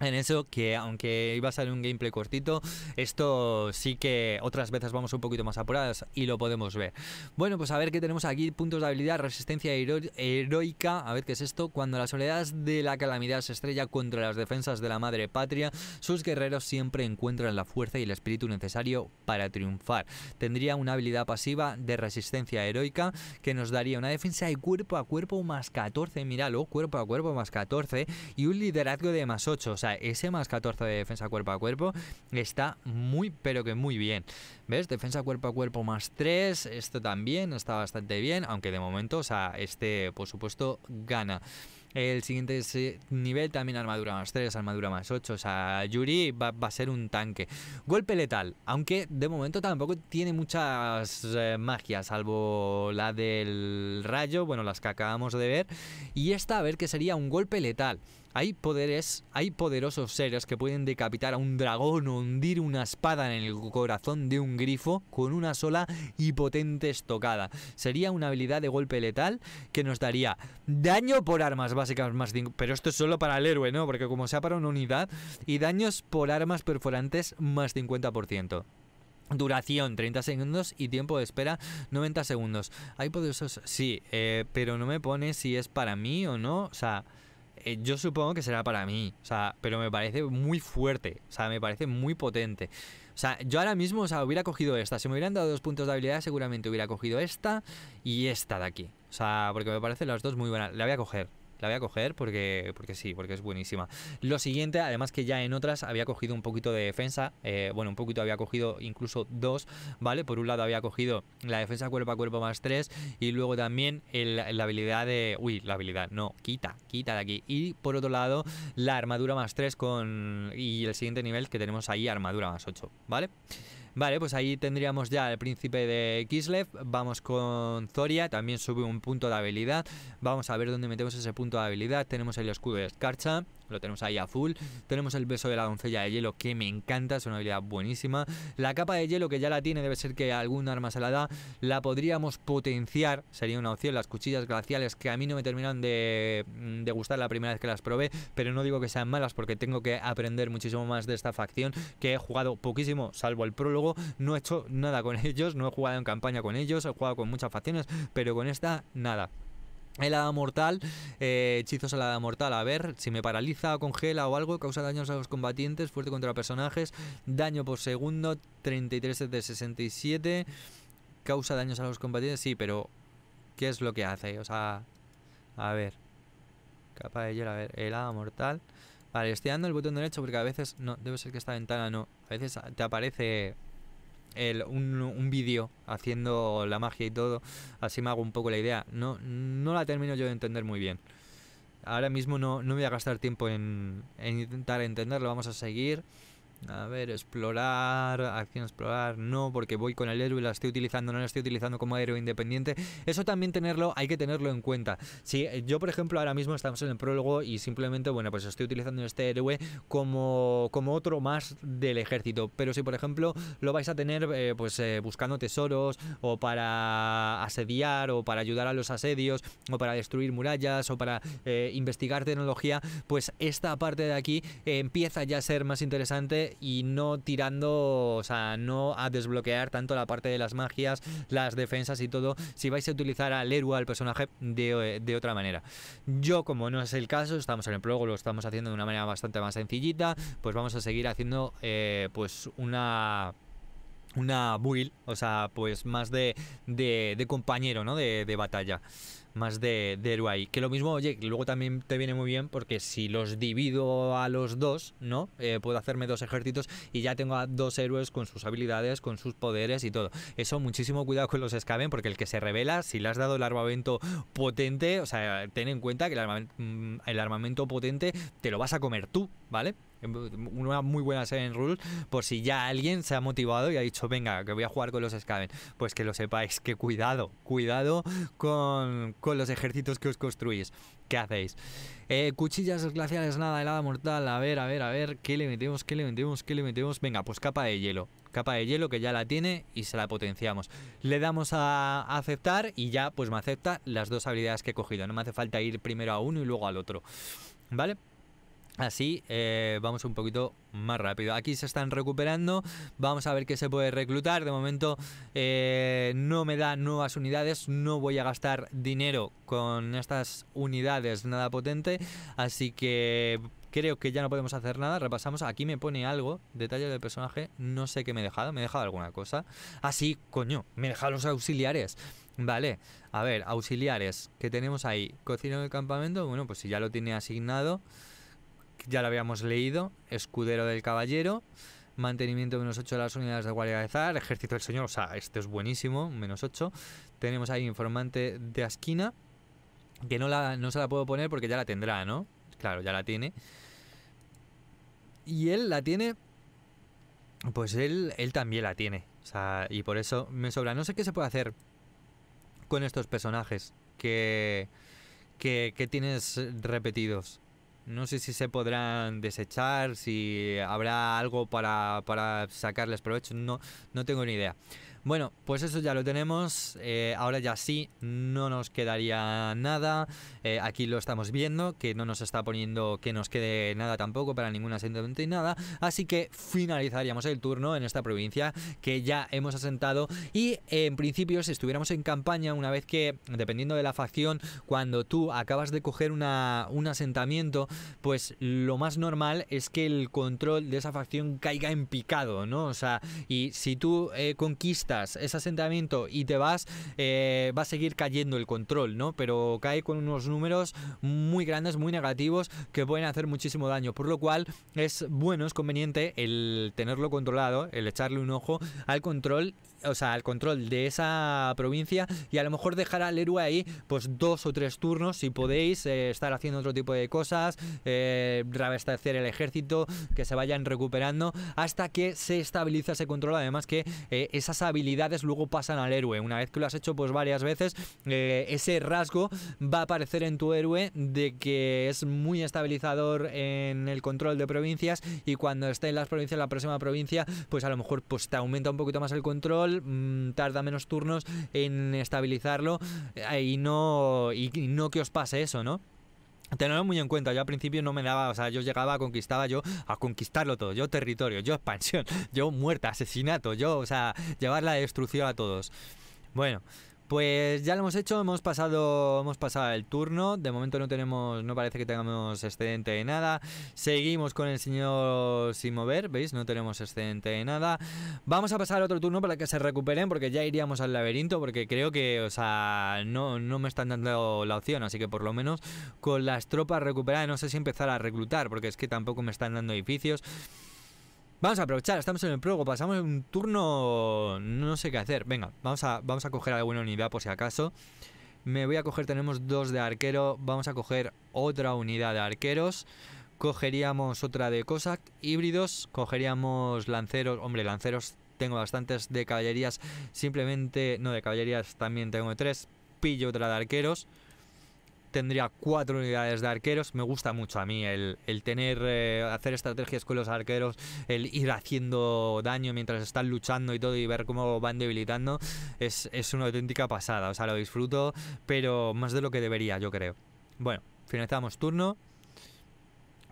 en eso que aunque iba a salir un gameplay cortito, esto sí que otras veces vamos un poquito más apuradas y lo podemos ver. Bueno, pues a ver qué tenemos aquí, puntos de habilidad, resistencia heroica, a ver qué es esto, cuando las soledad de la calamidad se estrella contra las defensas de la madre patria, sus guerreros siempre encuentran la fuerza y el espíritu necesario para triunfar. Tendría una habilidad pasiva de resistencia heroica que nos daría una defensa de cuerpo a cuerpo más 14, míralo, cuerpo a cuerpo más 14 y un liderazgo de más 8, sea, ese más 14 de defensa cuerpo a cuerpo está muy, pero que muy bien. ¿Ves? Defensa cuerpo a cuerpo más 3, esto también está bastante bien, aunque de momento, o sea, este, por supuesto, gana. El siguiente eh, nivel también armadura más 3, armadura más 8. O sea, Yuri va, a ser un tanque. Golpe letal, aunque de momento tampoco tiene muchas eh, magias, salvo la del rayo, bueno, las que acabamos de ver. Y esta, a ver que sería un golpe letal. Hay poderes, hay poderosos seres que pueden decapitar a un dragón o hundir una espada en el corazón de un grifo con una sola y potente estocada. Sería una habilidad de golpe letal que nos daría daño por armas básicas más 5, pero esto es solo para el héroe, ¿no? Porque como sea para una unidad y daños por armas perforantes más 50%. Duración 30 segundos y tiempo de espera 90 segundos. Hay poderosos, sí, eh, pero no me pone si es para mí o no. O sea, eh, yo supongo que será para mí, o sea, pero me parece muy fuerte, o sea, me parece muy potente. O sea, yo ahora mismo, o sea, hubiera cogido esta. Si me hubieran dado dos puntos de habilidad, seguramente hubiera cogido esta y esta de aquí. O sea, porque me parecen las dos muy buenas. La voy a coger. La voy a coger porque, porque sí, porque es buenísima. Lo siguiente, además que ya en otras había cogido un poquito de defensa. Eh, bueno, un poquito había cogido incluso dos, ¿vale? Por un lado había cogido la defensa cuerpo a cuerpo más tres. Y luego también la habilidad de. Uy, la habilidad, no, quita, quita de aquí. Y por otro lado, la armadura más tres con. Y el siguiente nivel que tenemos ahí, armadura más 8, ¿vale? Vale, pues ahí tendríamos ya el príncipe de Kislev. Vamos con Zoria, también sube un punto de habilidad. Vamos a ver dónde metemos ese punto de habilidad. Tenemos el escudo de escarcha lo tenemos ahí azul, Tenemos el beso de la doncella de hielo que me encanta, es una habilidad buenísima. La capa de hielo que ya la tiene, debe ser que algún arma se la da. La podríamos potenciar, sería una opción. Las cuchillas glaciales que a mí no me terminan de, mm, de gustar la primera vez que las probé, pero no digo que sean malas porque tengo que aprender muchísimo más de esta facción que he jugado poquísimo, salvo el prólogo. No he hecho nada con ellos, no he jugado en campaña con ellos, he jugado con muchas facciones, pero con esta nada. Helada mortal, eh, hechizos a mortal. A ver, si me paraliza, o congela o algo, causa daños a los combatientes, fuerte contra personajes, daño por segundo, 33 de 67, causa daños a los combatientes, sí, pero ¿qué es lo que hace? O sea, a ver, capa de hielo, a ver, helada mortal. Vale, estoy dando el botón derecho porque a veces, no, debe ser que esta ventana no, a veces te aparece un, un vídeo haciendo la magia y todo, así me hago un poco la idea. No, no la termino yo de entender muy bien. Ahora mismo no, no voy a gastar tiempo en, en intentar entenderlo, vamos a seguir a ver, explorar, acción explorar, no, porque voy con el héroe y la estoy utilizando, no la estoy utilizando como héroe independiente. Eso también tenerlo, hay que tenerlo en cuenta. Si eh, yo, por ejemplo, ahora mismo estamos en el prólogo y simplemente, bueno, pues estoy utilizando este héroe como, como otro más del ejército. Pero si, por ejemplo, lo vais a tener eh, pues eh, buscando tesoros o para asediar o para ayudar a los asedios o para destruir murallas o para investigar tecnología, pues esta parte de aquí empieza ya a ser más interesante y no tirando, o sea, no a desbloquear tanto la parte de las magias, las defensas y todo, si vais a utilizar al héroe, al personaje, de, eh, otra manera. Yo, como no es el caso, estamos en el prólogo, lo estamos haciendo de una manera bastante más sencillita, pues vamos a seguir haciendo eh, pues una una build, o sea, pues más de, compañero, ¿no? de, de batalla más de, de Que lo mismo, oye, luego también te viene muy bien porque si los divido a los dos, ¿no? Eh, puedo hacerme dos ejércitos y ya tengo a dos héroes con sus habilidades, con sus poderes y todo. Eso, muchísimo cuidado con los escaven porque el que se revela, si le has dado el armamento potente, o sea, ten en cuenta que el mm, armamento, potente te lo vas a comer tú, ¿vale? una muy buena serie en rules por si ya alguien se ha motivado y ha dicho venga que voy a jugar con los Skaven pues que lo sepáis que cuidado cuidado con, con los ejércitos que os construís. ¿Qué hacéis? Eh, cuchillas glaciales, nada, helada mortal. A ver, a ver, a ver. ¿Qué le metemos? ¿Qué le metemos? ¿Qué le metemos? Venga, pues capa de hielo. Capa de hielo que ya la tiene y se la potenciamos. Le damos a aceptar y ya pues me acepta las dos habilidades que he cogido. No me hace falta ir primero a uno y luego al otro. ¿Vale? Así eh, vamos un poquito más rápido. Aquí se están recuperando. Vamos a ver qué se puede reclutar. De momento eh, no me da nuevas unidades. No voy a gastar dinero con estas unidades nada potente. Así que creo que ya no podemos hacer nada. Repasamos. Aquí me pone algo. Detalle del personaje. No sé qué me he dejado. Me he dejado alguna cosa. Así, ah, coño. Me he dejado los auxiliares. Vale, a ver, auxiliares que tenemos ahí. en el campamento, bueno, pues si ya lo tiene asignado, ya lo habíamos leído, escudero del caballero, mantenimiento menos 8 de las unidades de guardia de Zar, ejército del señor, o sea, este es buenísimo, menos 8. Tenemos ahí informante de esquina que no, la, no se la puedo poner porque ya la tendrá, ¿no? Claro, ya la tiene. Y él la tiene, pues él, él también la tiene, o sea, y por eso me sobra. No sé qué se puede hacer con estos personajes que, que, que tienes repetidos. No sé si se podrán desechar, si habrá algo para, para sacarles provecho, no, no tengo ni idea. Bueno, pues eso ya lo tenemos. Eh, ahora ya sí, no nos quedaría nada. Eh, aquí lo estamos viendo, que no nos está poniendo que nos quede nada tampoco para ningún asentamiento y nada. Así que finalizaríamos el turno en esta provincia que ya hemos asentado. Y en principio, si estuviéramos en campaña, una vez que, dependiendo de la facción, cuando tú acabas de coger un asentamiento, pues lo más normal es que el control de esa facción caiga en picado, ¿no? O sea, y si tú eh, conquistas ese asentamiento y te vas, eh, va a seguir cayendo el control, ¿no? Pero cae con unos números muy grandes, muy negativos, que pueden hacer muchísimo daño. Por lo cual es bueno, es conveniente el tenerlo controlado, el echarle un ojo al control o sea, el control de esa provincia y a lo mejor dejar al héroe ahí pues dos o tres turnos si podéis eh, estar haciendo otro tipo de cosas, eh, el ejército, que se vayan recuperando hasta que se estabiliza ese control. Además que eh, esas habilidades luego pasan al héroe. Una vez que lo has hecho pues varias veces, eh, ese rasgo va a aparecer en tu héroe de que es muy estabilizador en el control de provincias y cuando esté en las provincias, la próxima provincia, pues a lo mejor pues te aumenta un poquito más el control Mm, tarda menos turnos en estabilizarlo eh, y, no, y, no que os pase eso, ¿no? Tenerlo muy en cuenta, yo al principio no me daba, o sea, yo llegaba, conquistaba yo, a conquistarlo todo, yo territorio, yo expansión, yo muerta, asesinato, yo, o sea, llevar la destrucción a todos. Bueno, pues ya lo hemos hecho, hemos pasado, hemos pasado el turno. De momento no tenemos, no parece que tengamos excedente de nada. Seguimos con el señor sin mover, veis, no tenemos excedente de nada. Vamos a pasar otro turno para que se recuperen, porque ya iríamos al laberinto, porque creo que, o sea, no, no me están dando la opción, así que por lo menos con las tropas recuperadas no sé si empezar a reclutar, porque es que tampoco me están dando edificios. Vamos a aprovechar, estamos en el prólogo, pasamos un turno... No sé qué hacer. Venga, vamos a, vamos a coger alguna unidad por si acaso. Me voy a coger, tenemos dos de arquero, vamos a coger otra unidad de arqueros. Cogeríamos otra de cosac, híbridos, cogeríamos lanceros, hombre, lanceros tengo bastantes de caballerías, simplemente, no, de caballerías también tengo tres, pillo otra de arqueros tendría cuatro unidades de arqueros. Me gusta mucho a mí el, tener, eh, hacer estrategias con los arqueros, el ir haciendo daño mientras están luchando y todo y ver cómo van debilitando. Es, una auténtica pasada, o sea, lo disfruto, pero más de lo que debería, yo creo. Bueno, finalizamos turno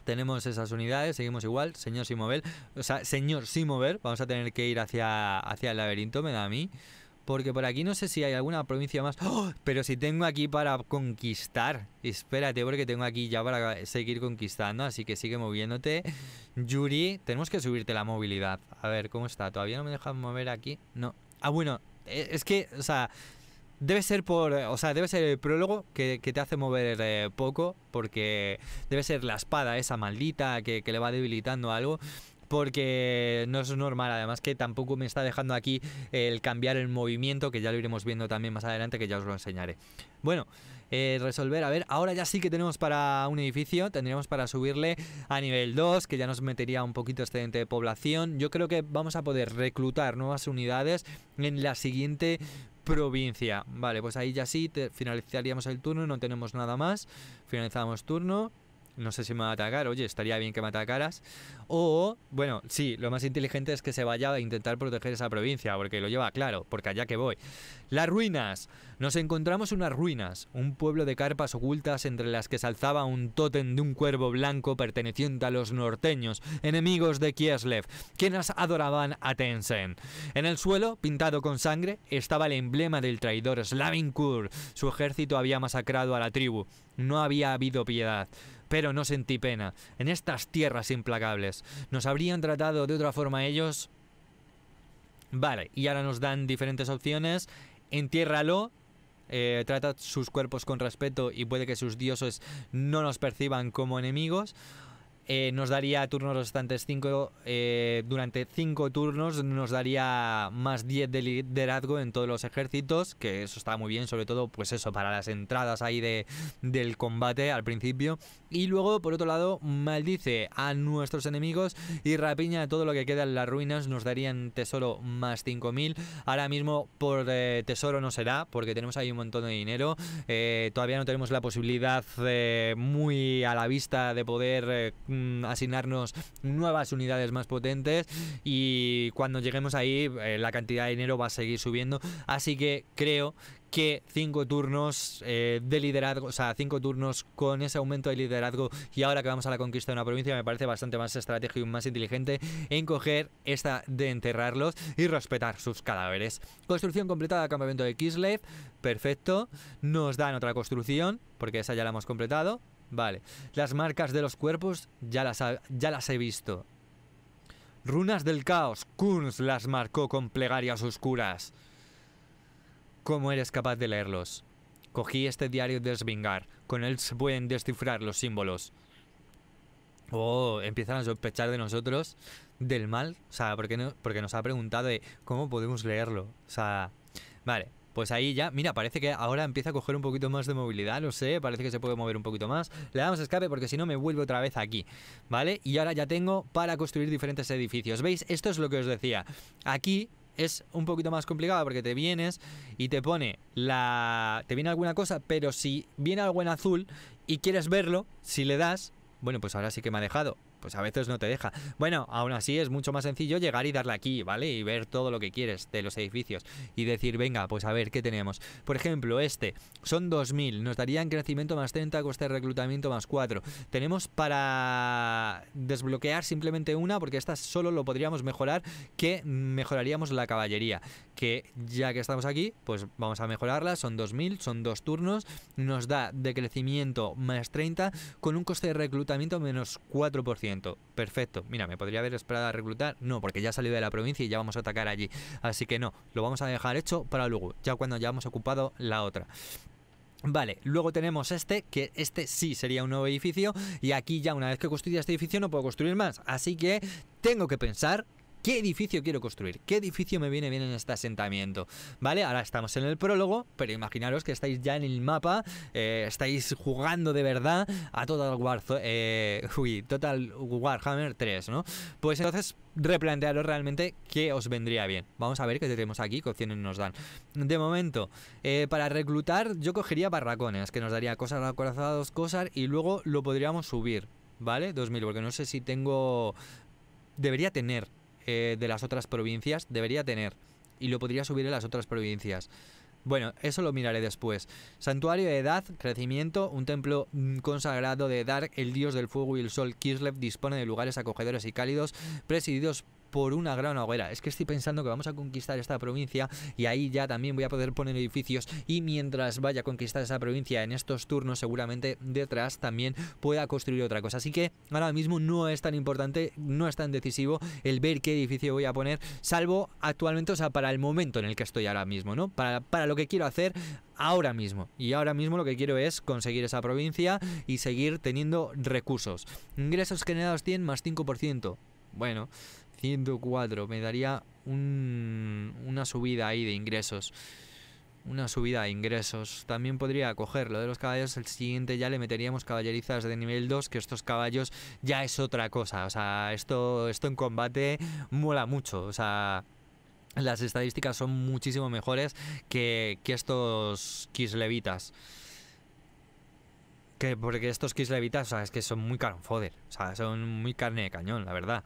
tenemos esas unidades, seguimos igual, señor sin mover, o sea, señor sin mover, vamos a tener que ir hacia, hacia el laberinto, me da a mí. Porque por aquí no sé si hay alguna provincia más. ¡Oh! Pero si tengo aquí para conquistar. Espérate, porque tengo aquí ya para seguir conquistando. Así que sigue moviéndote. Yuri, tenemos que subirte la movilidad. A ver, ¿cómo está? ¿Todavía no me dejan mover aquí? No. Ah, bueno. E, es que, o sea, Debe ser por. O sea, debe ser el prólogo que, te hace mover eh, poco. Porque debe ser la espada, esa maldita, que, que, le va debilitando algo porque no es normal, además que tampoco me está dejando aquí el cambiar el movimiento, que ya lo iremos viendo también más adelante, que ya os lo enseñaré. Bueno, eh, resolver, a ver, ahora ya sí que tenemos para un edificio, tendríamos para subirle a nivel 2, que ya nos metería un poquito excedente este de población. Yo creo que vamos a poder reclutar nuevas unidades en la siguiente provincia. Vale, pues ahí ya sí, finalizaríamos el turno, no tenemos nada más, finalizamos turno no sé si me va a atacar, oye, estaría bien que me atacaras. O, bueno, sí, lo más inteligente es que se vaya a intentar proteger esa provincia, porque lo lleva claro, porque allá que voy. Las ruinas. Nos encontramos unas ruinas, un pueblo de carpas ocultas entre las que se alzaba un tótem de un cuervo blanco perteneciente a los norteños, enemigos de Kieslev, quienes adoraban a Tensen. En el suelo, pintado con sangre, estaba el emblema del traidor Slavinkur. Su ejército había masacrado a la tribu. No había habido piedad pero no sentí pena. En estas tierras implacables, ¿nos habrían tratado de otra forma ellos? Vale, y ahora nos dan diferentes opciones. Entiérralo, eh, trata sus cuerpos con respeto y puede que sus dioses no nos perciban como enemigos. Eh, nos daría turnos restantes 5 eh, durante 5 turnos nos daría más 10 de liderazgo en todos los ejércitos que eso está muy bien sobre todo pues eso para las entradas ahí de, del combate al principio y luego, por otro lado, maldice a nuestros enemigos y rapiña todo lo que queda en las ruinas. Nos darían tesoro más 5.000. Ahora mismo por eh, tesoro no será, porque tenemos ahí un montón de dinero. Eh, todavía no tenemos la posibilidad eh, muy a la vista de poder mm, asignarnos nuevas unidades más potentes. Y cuando lleguemos ahí, la cantidad de dinero va a seguir subiendo. Así que creo que cinco turnos eh, de liderazgo, o sea, cinco turnos con ese aumento de liderazgo y ahora que vamos a la conquista de una provincia, me parece bastante más estratégico y más inteligente en coger esta de enterrarlos y respetar sus cadáveres. Construcción completada, campamento de Kislev, perfecto. Nos dan otra construcción, porque esa ya la hemos completado. Vale, las marcas de los cuerpos ya las, ya las he visto. Runas del caos, Kunz las marcó con plegarias oscuras. ¿Cómo eres capaz de leerlos? Cogí este diario de Svingar. Con él se pueden descifrar los símbolos. Oh, empiezan a sospechar de nosotros del mal. O sea, porque, no, porque nos ha preguntado de cómo podemos leerlo. O sea, vale. Pues ahí ya, mira, parece que ahora empieza a coger un poquito más de movilidad, lo sé, parece que se puede mover un poquito más. Le damos escape porque si no me vuelve otra vez aquí, ¿vale? Y ahora ya tengo para construir diferentes edificios. ¿Veis? Esto es lo que os decía. Aquí es un poquito más complicada porque te vienes y te pone la. te viene alguna cosa, pero si viene algo en azul y quieres verlo, si le das, bueno, pues ahora sí que me ha dejado pues a veces no te deja. Bueno, aún así es mucho más sencillo llegar y darle aquí, ¿vale? Y ver todo lo que quieres de los edificios y decir, venga, pues a ver qué tenemos. Por ejemplo, este, son 2000, nos darían crecimiento más 30, coste de reclutamiento más 4. Tenemos para desbloquear simplemente una, porque esta solo lo podríamos mejorar, que mejoraríamos la caballería, que ya que estamos aquí, pues vamos a mejorarla, son 2000, son dos turnos, nos da de crecimiento más 30 con un coste de reclutamiento menos 4%. Perfecto. Mira, ¿me podría haber esperado a reclutar? No, porque ya salido de la provincia y ya vamos a atacar allí. Así que no, lo vamos a dejar hecho para luego, ya cuando ya hemos ocupado la otra. Vale, luego tenemos este, que este sí sería un nuevo edificio y aquí ya una vez que construya este edificio no puedo construir más, así que tengo que pensar ¿Qué edificio quiero construir? ¿Qué edificio me viene bien en este asentamiento? ¿Vale? Ahora estamos en el prólogo, pero imaginaros que estáis ya en el mapa, eh, estáis jugando de verdad a Total War, eh, uy, Total Warhammer 3, ¿no? Pues entonces replantearos realmente qué os vendría bien. Vamos a ver qué tenemos aquí, qué opciones nos dan. De momento, eh, para reclutar yo cogería barracones, que nos daría cosas acorazados, cosas, y luego lo podríamos subir, ¿vale? 2000, porque no sé si tengo... Debería tener eh, de las otras provincias, debería tener. Y lo podría subir en las otras provincias. Bueno, eso lo miraré después. Santuario de edad, crecimiento, un templo mm, consagrado de Dark, el dios del fuego y el sol, Kislev, dispone de lugares acogedores y cálidos, presididos por una gran hoguera. Es que estoy pensando que vamos a conquistar esta provincia y ahí ya también voy a poder poner edificios y mientras vaya a conquistar esa provincia en estos turnos seguramente detrás también pueda construir otra cosa. Así que ahora mismo no es tan importante, no es tan decisivo el ver qué edificio voy a poner, salvo actualmente, o sea, para el momento en el que estoy ahora mismo, ¿no? Para, lo que quiero hacer ahora mismo. Y ahora mismo lo que quiero es conseguir esa provincia y seguir teniendo recursos. Ingresos generados tienen más 5%. Bueno, 104. Me daría una subida ahí de ingresos. Una subida de ingresos. También podría coger lo de los caballos. El siguiente ya le meteríamos caballerizas de nivel 2. Que estos caballos ya es otra cosa. O sea, esto, esto en combate mola mucho. O sea, las estadísticas son muchísimo mejores que, que estos Kislevitas. Que porque estos Kislevitas, o sea, es que son muy caron foder. O sea, son muy carne de cañón, la verdad.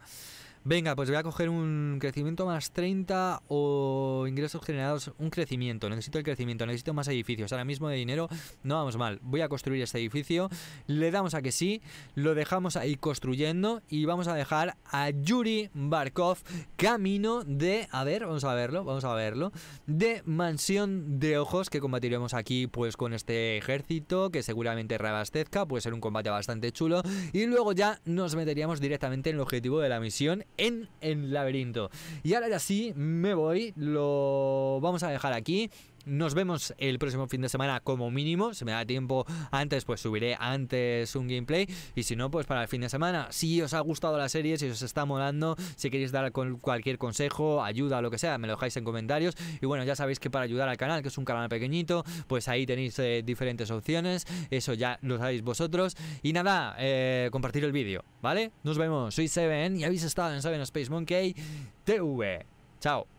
Venga, pues voy a coger un crecimiento más 30 o ingresos generados, un crecimiento, necesito el crecimiento, necesito más edificios, ahora mismo de dinero no vamos mal, voy a construir este edificio, le damos a que sí, lo dejamos ahí construyendo y vamos a dejar a Yuri Barkov camino de, a ver, vamos a verlo, vamos a verlo, de mansión de ojos que combatiremos aquí pues con este ejército que seguramente reabastezca, puede ser un combate bastante chulo y luego ya nos meteríamos directamente en el objetivo de la misión en el laberinto. Y ahora ya sí, me voy, lo vamos a dejar aquí. Nos vemos el próximo fin de semana como mínimo. Si me da tiempo antes, pues subiré antes un gameplay. Y si no, pues para el fin de semana. Si os ha gustado la serie, si os está molando, si queréis dar cualquier consejo, ayuda, lo que sea, me lo dejáis en comentarios. Y bueno, ya sabéis que para ayudar al canal, que es un canal pequeñito, pues ahí tenéis eh, diferentes opciones. Eso ya lo sabéis vosotros. Y nada, eh, compartir el vídeo, ¿vale? Nos vemos. Soy Seven y habéis estado en Seven Space Monkey TV. Chao.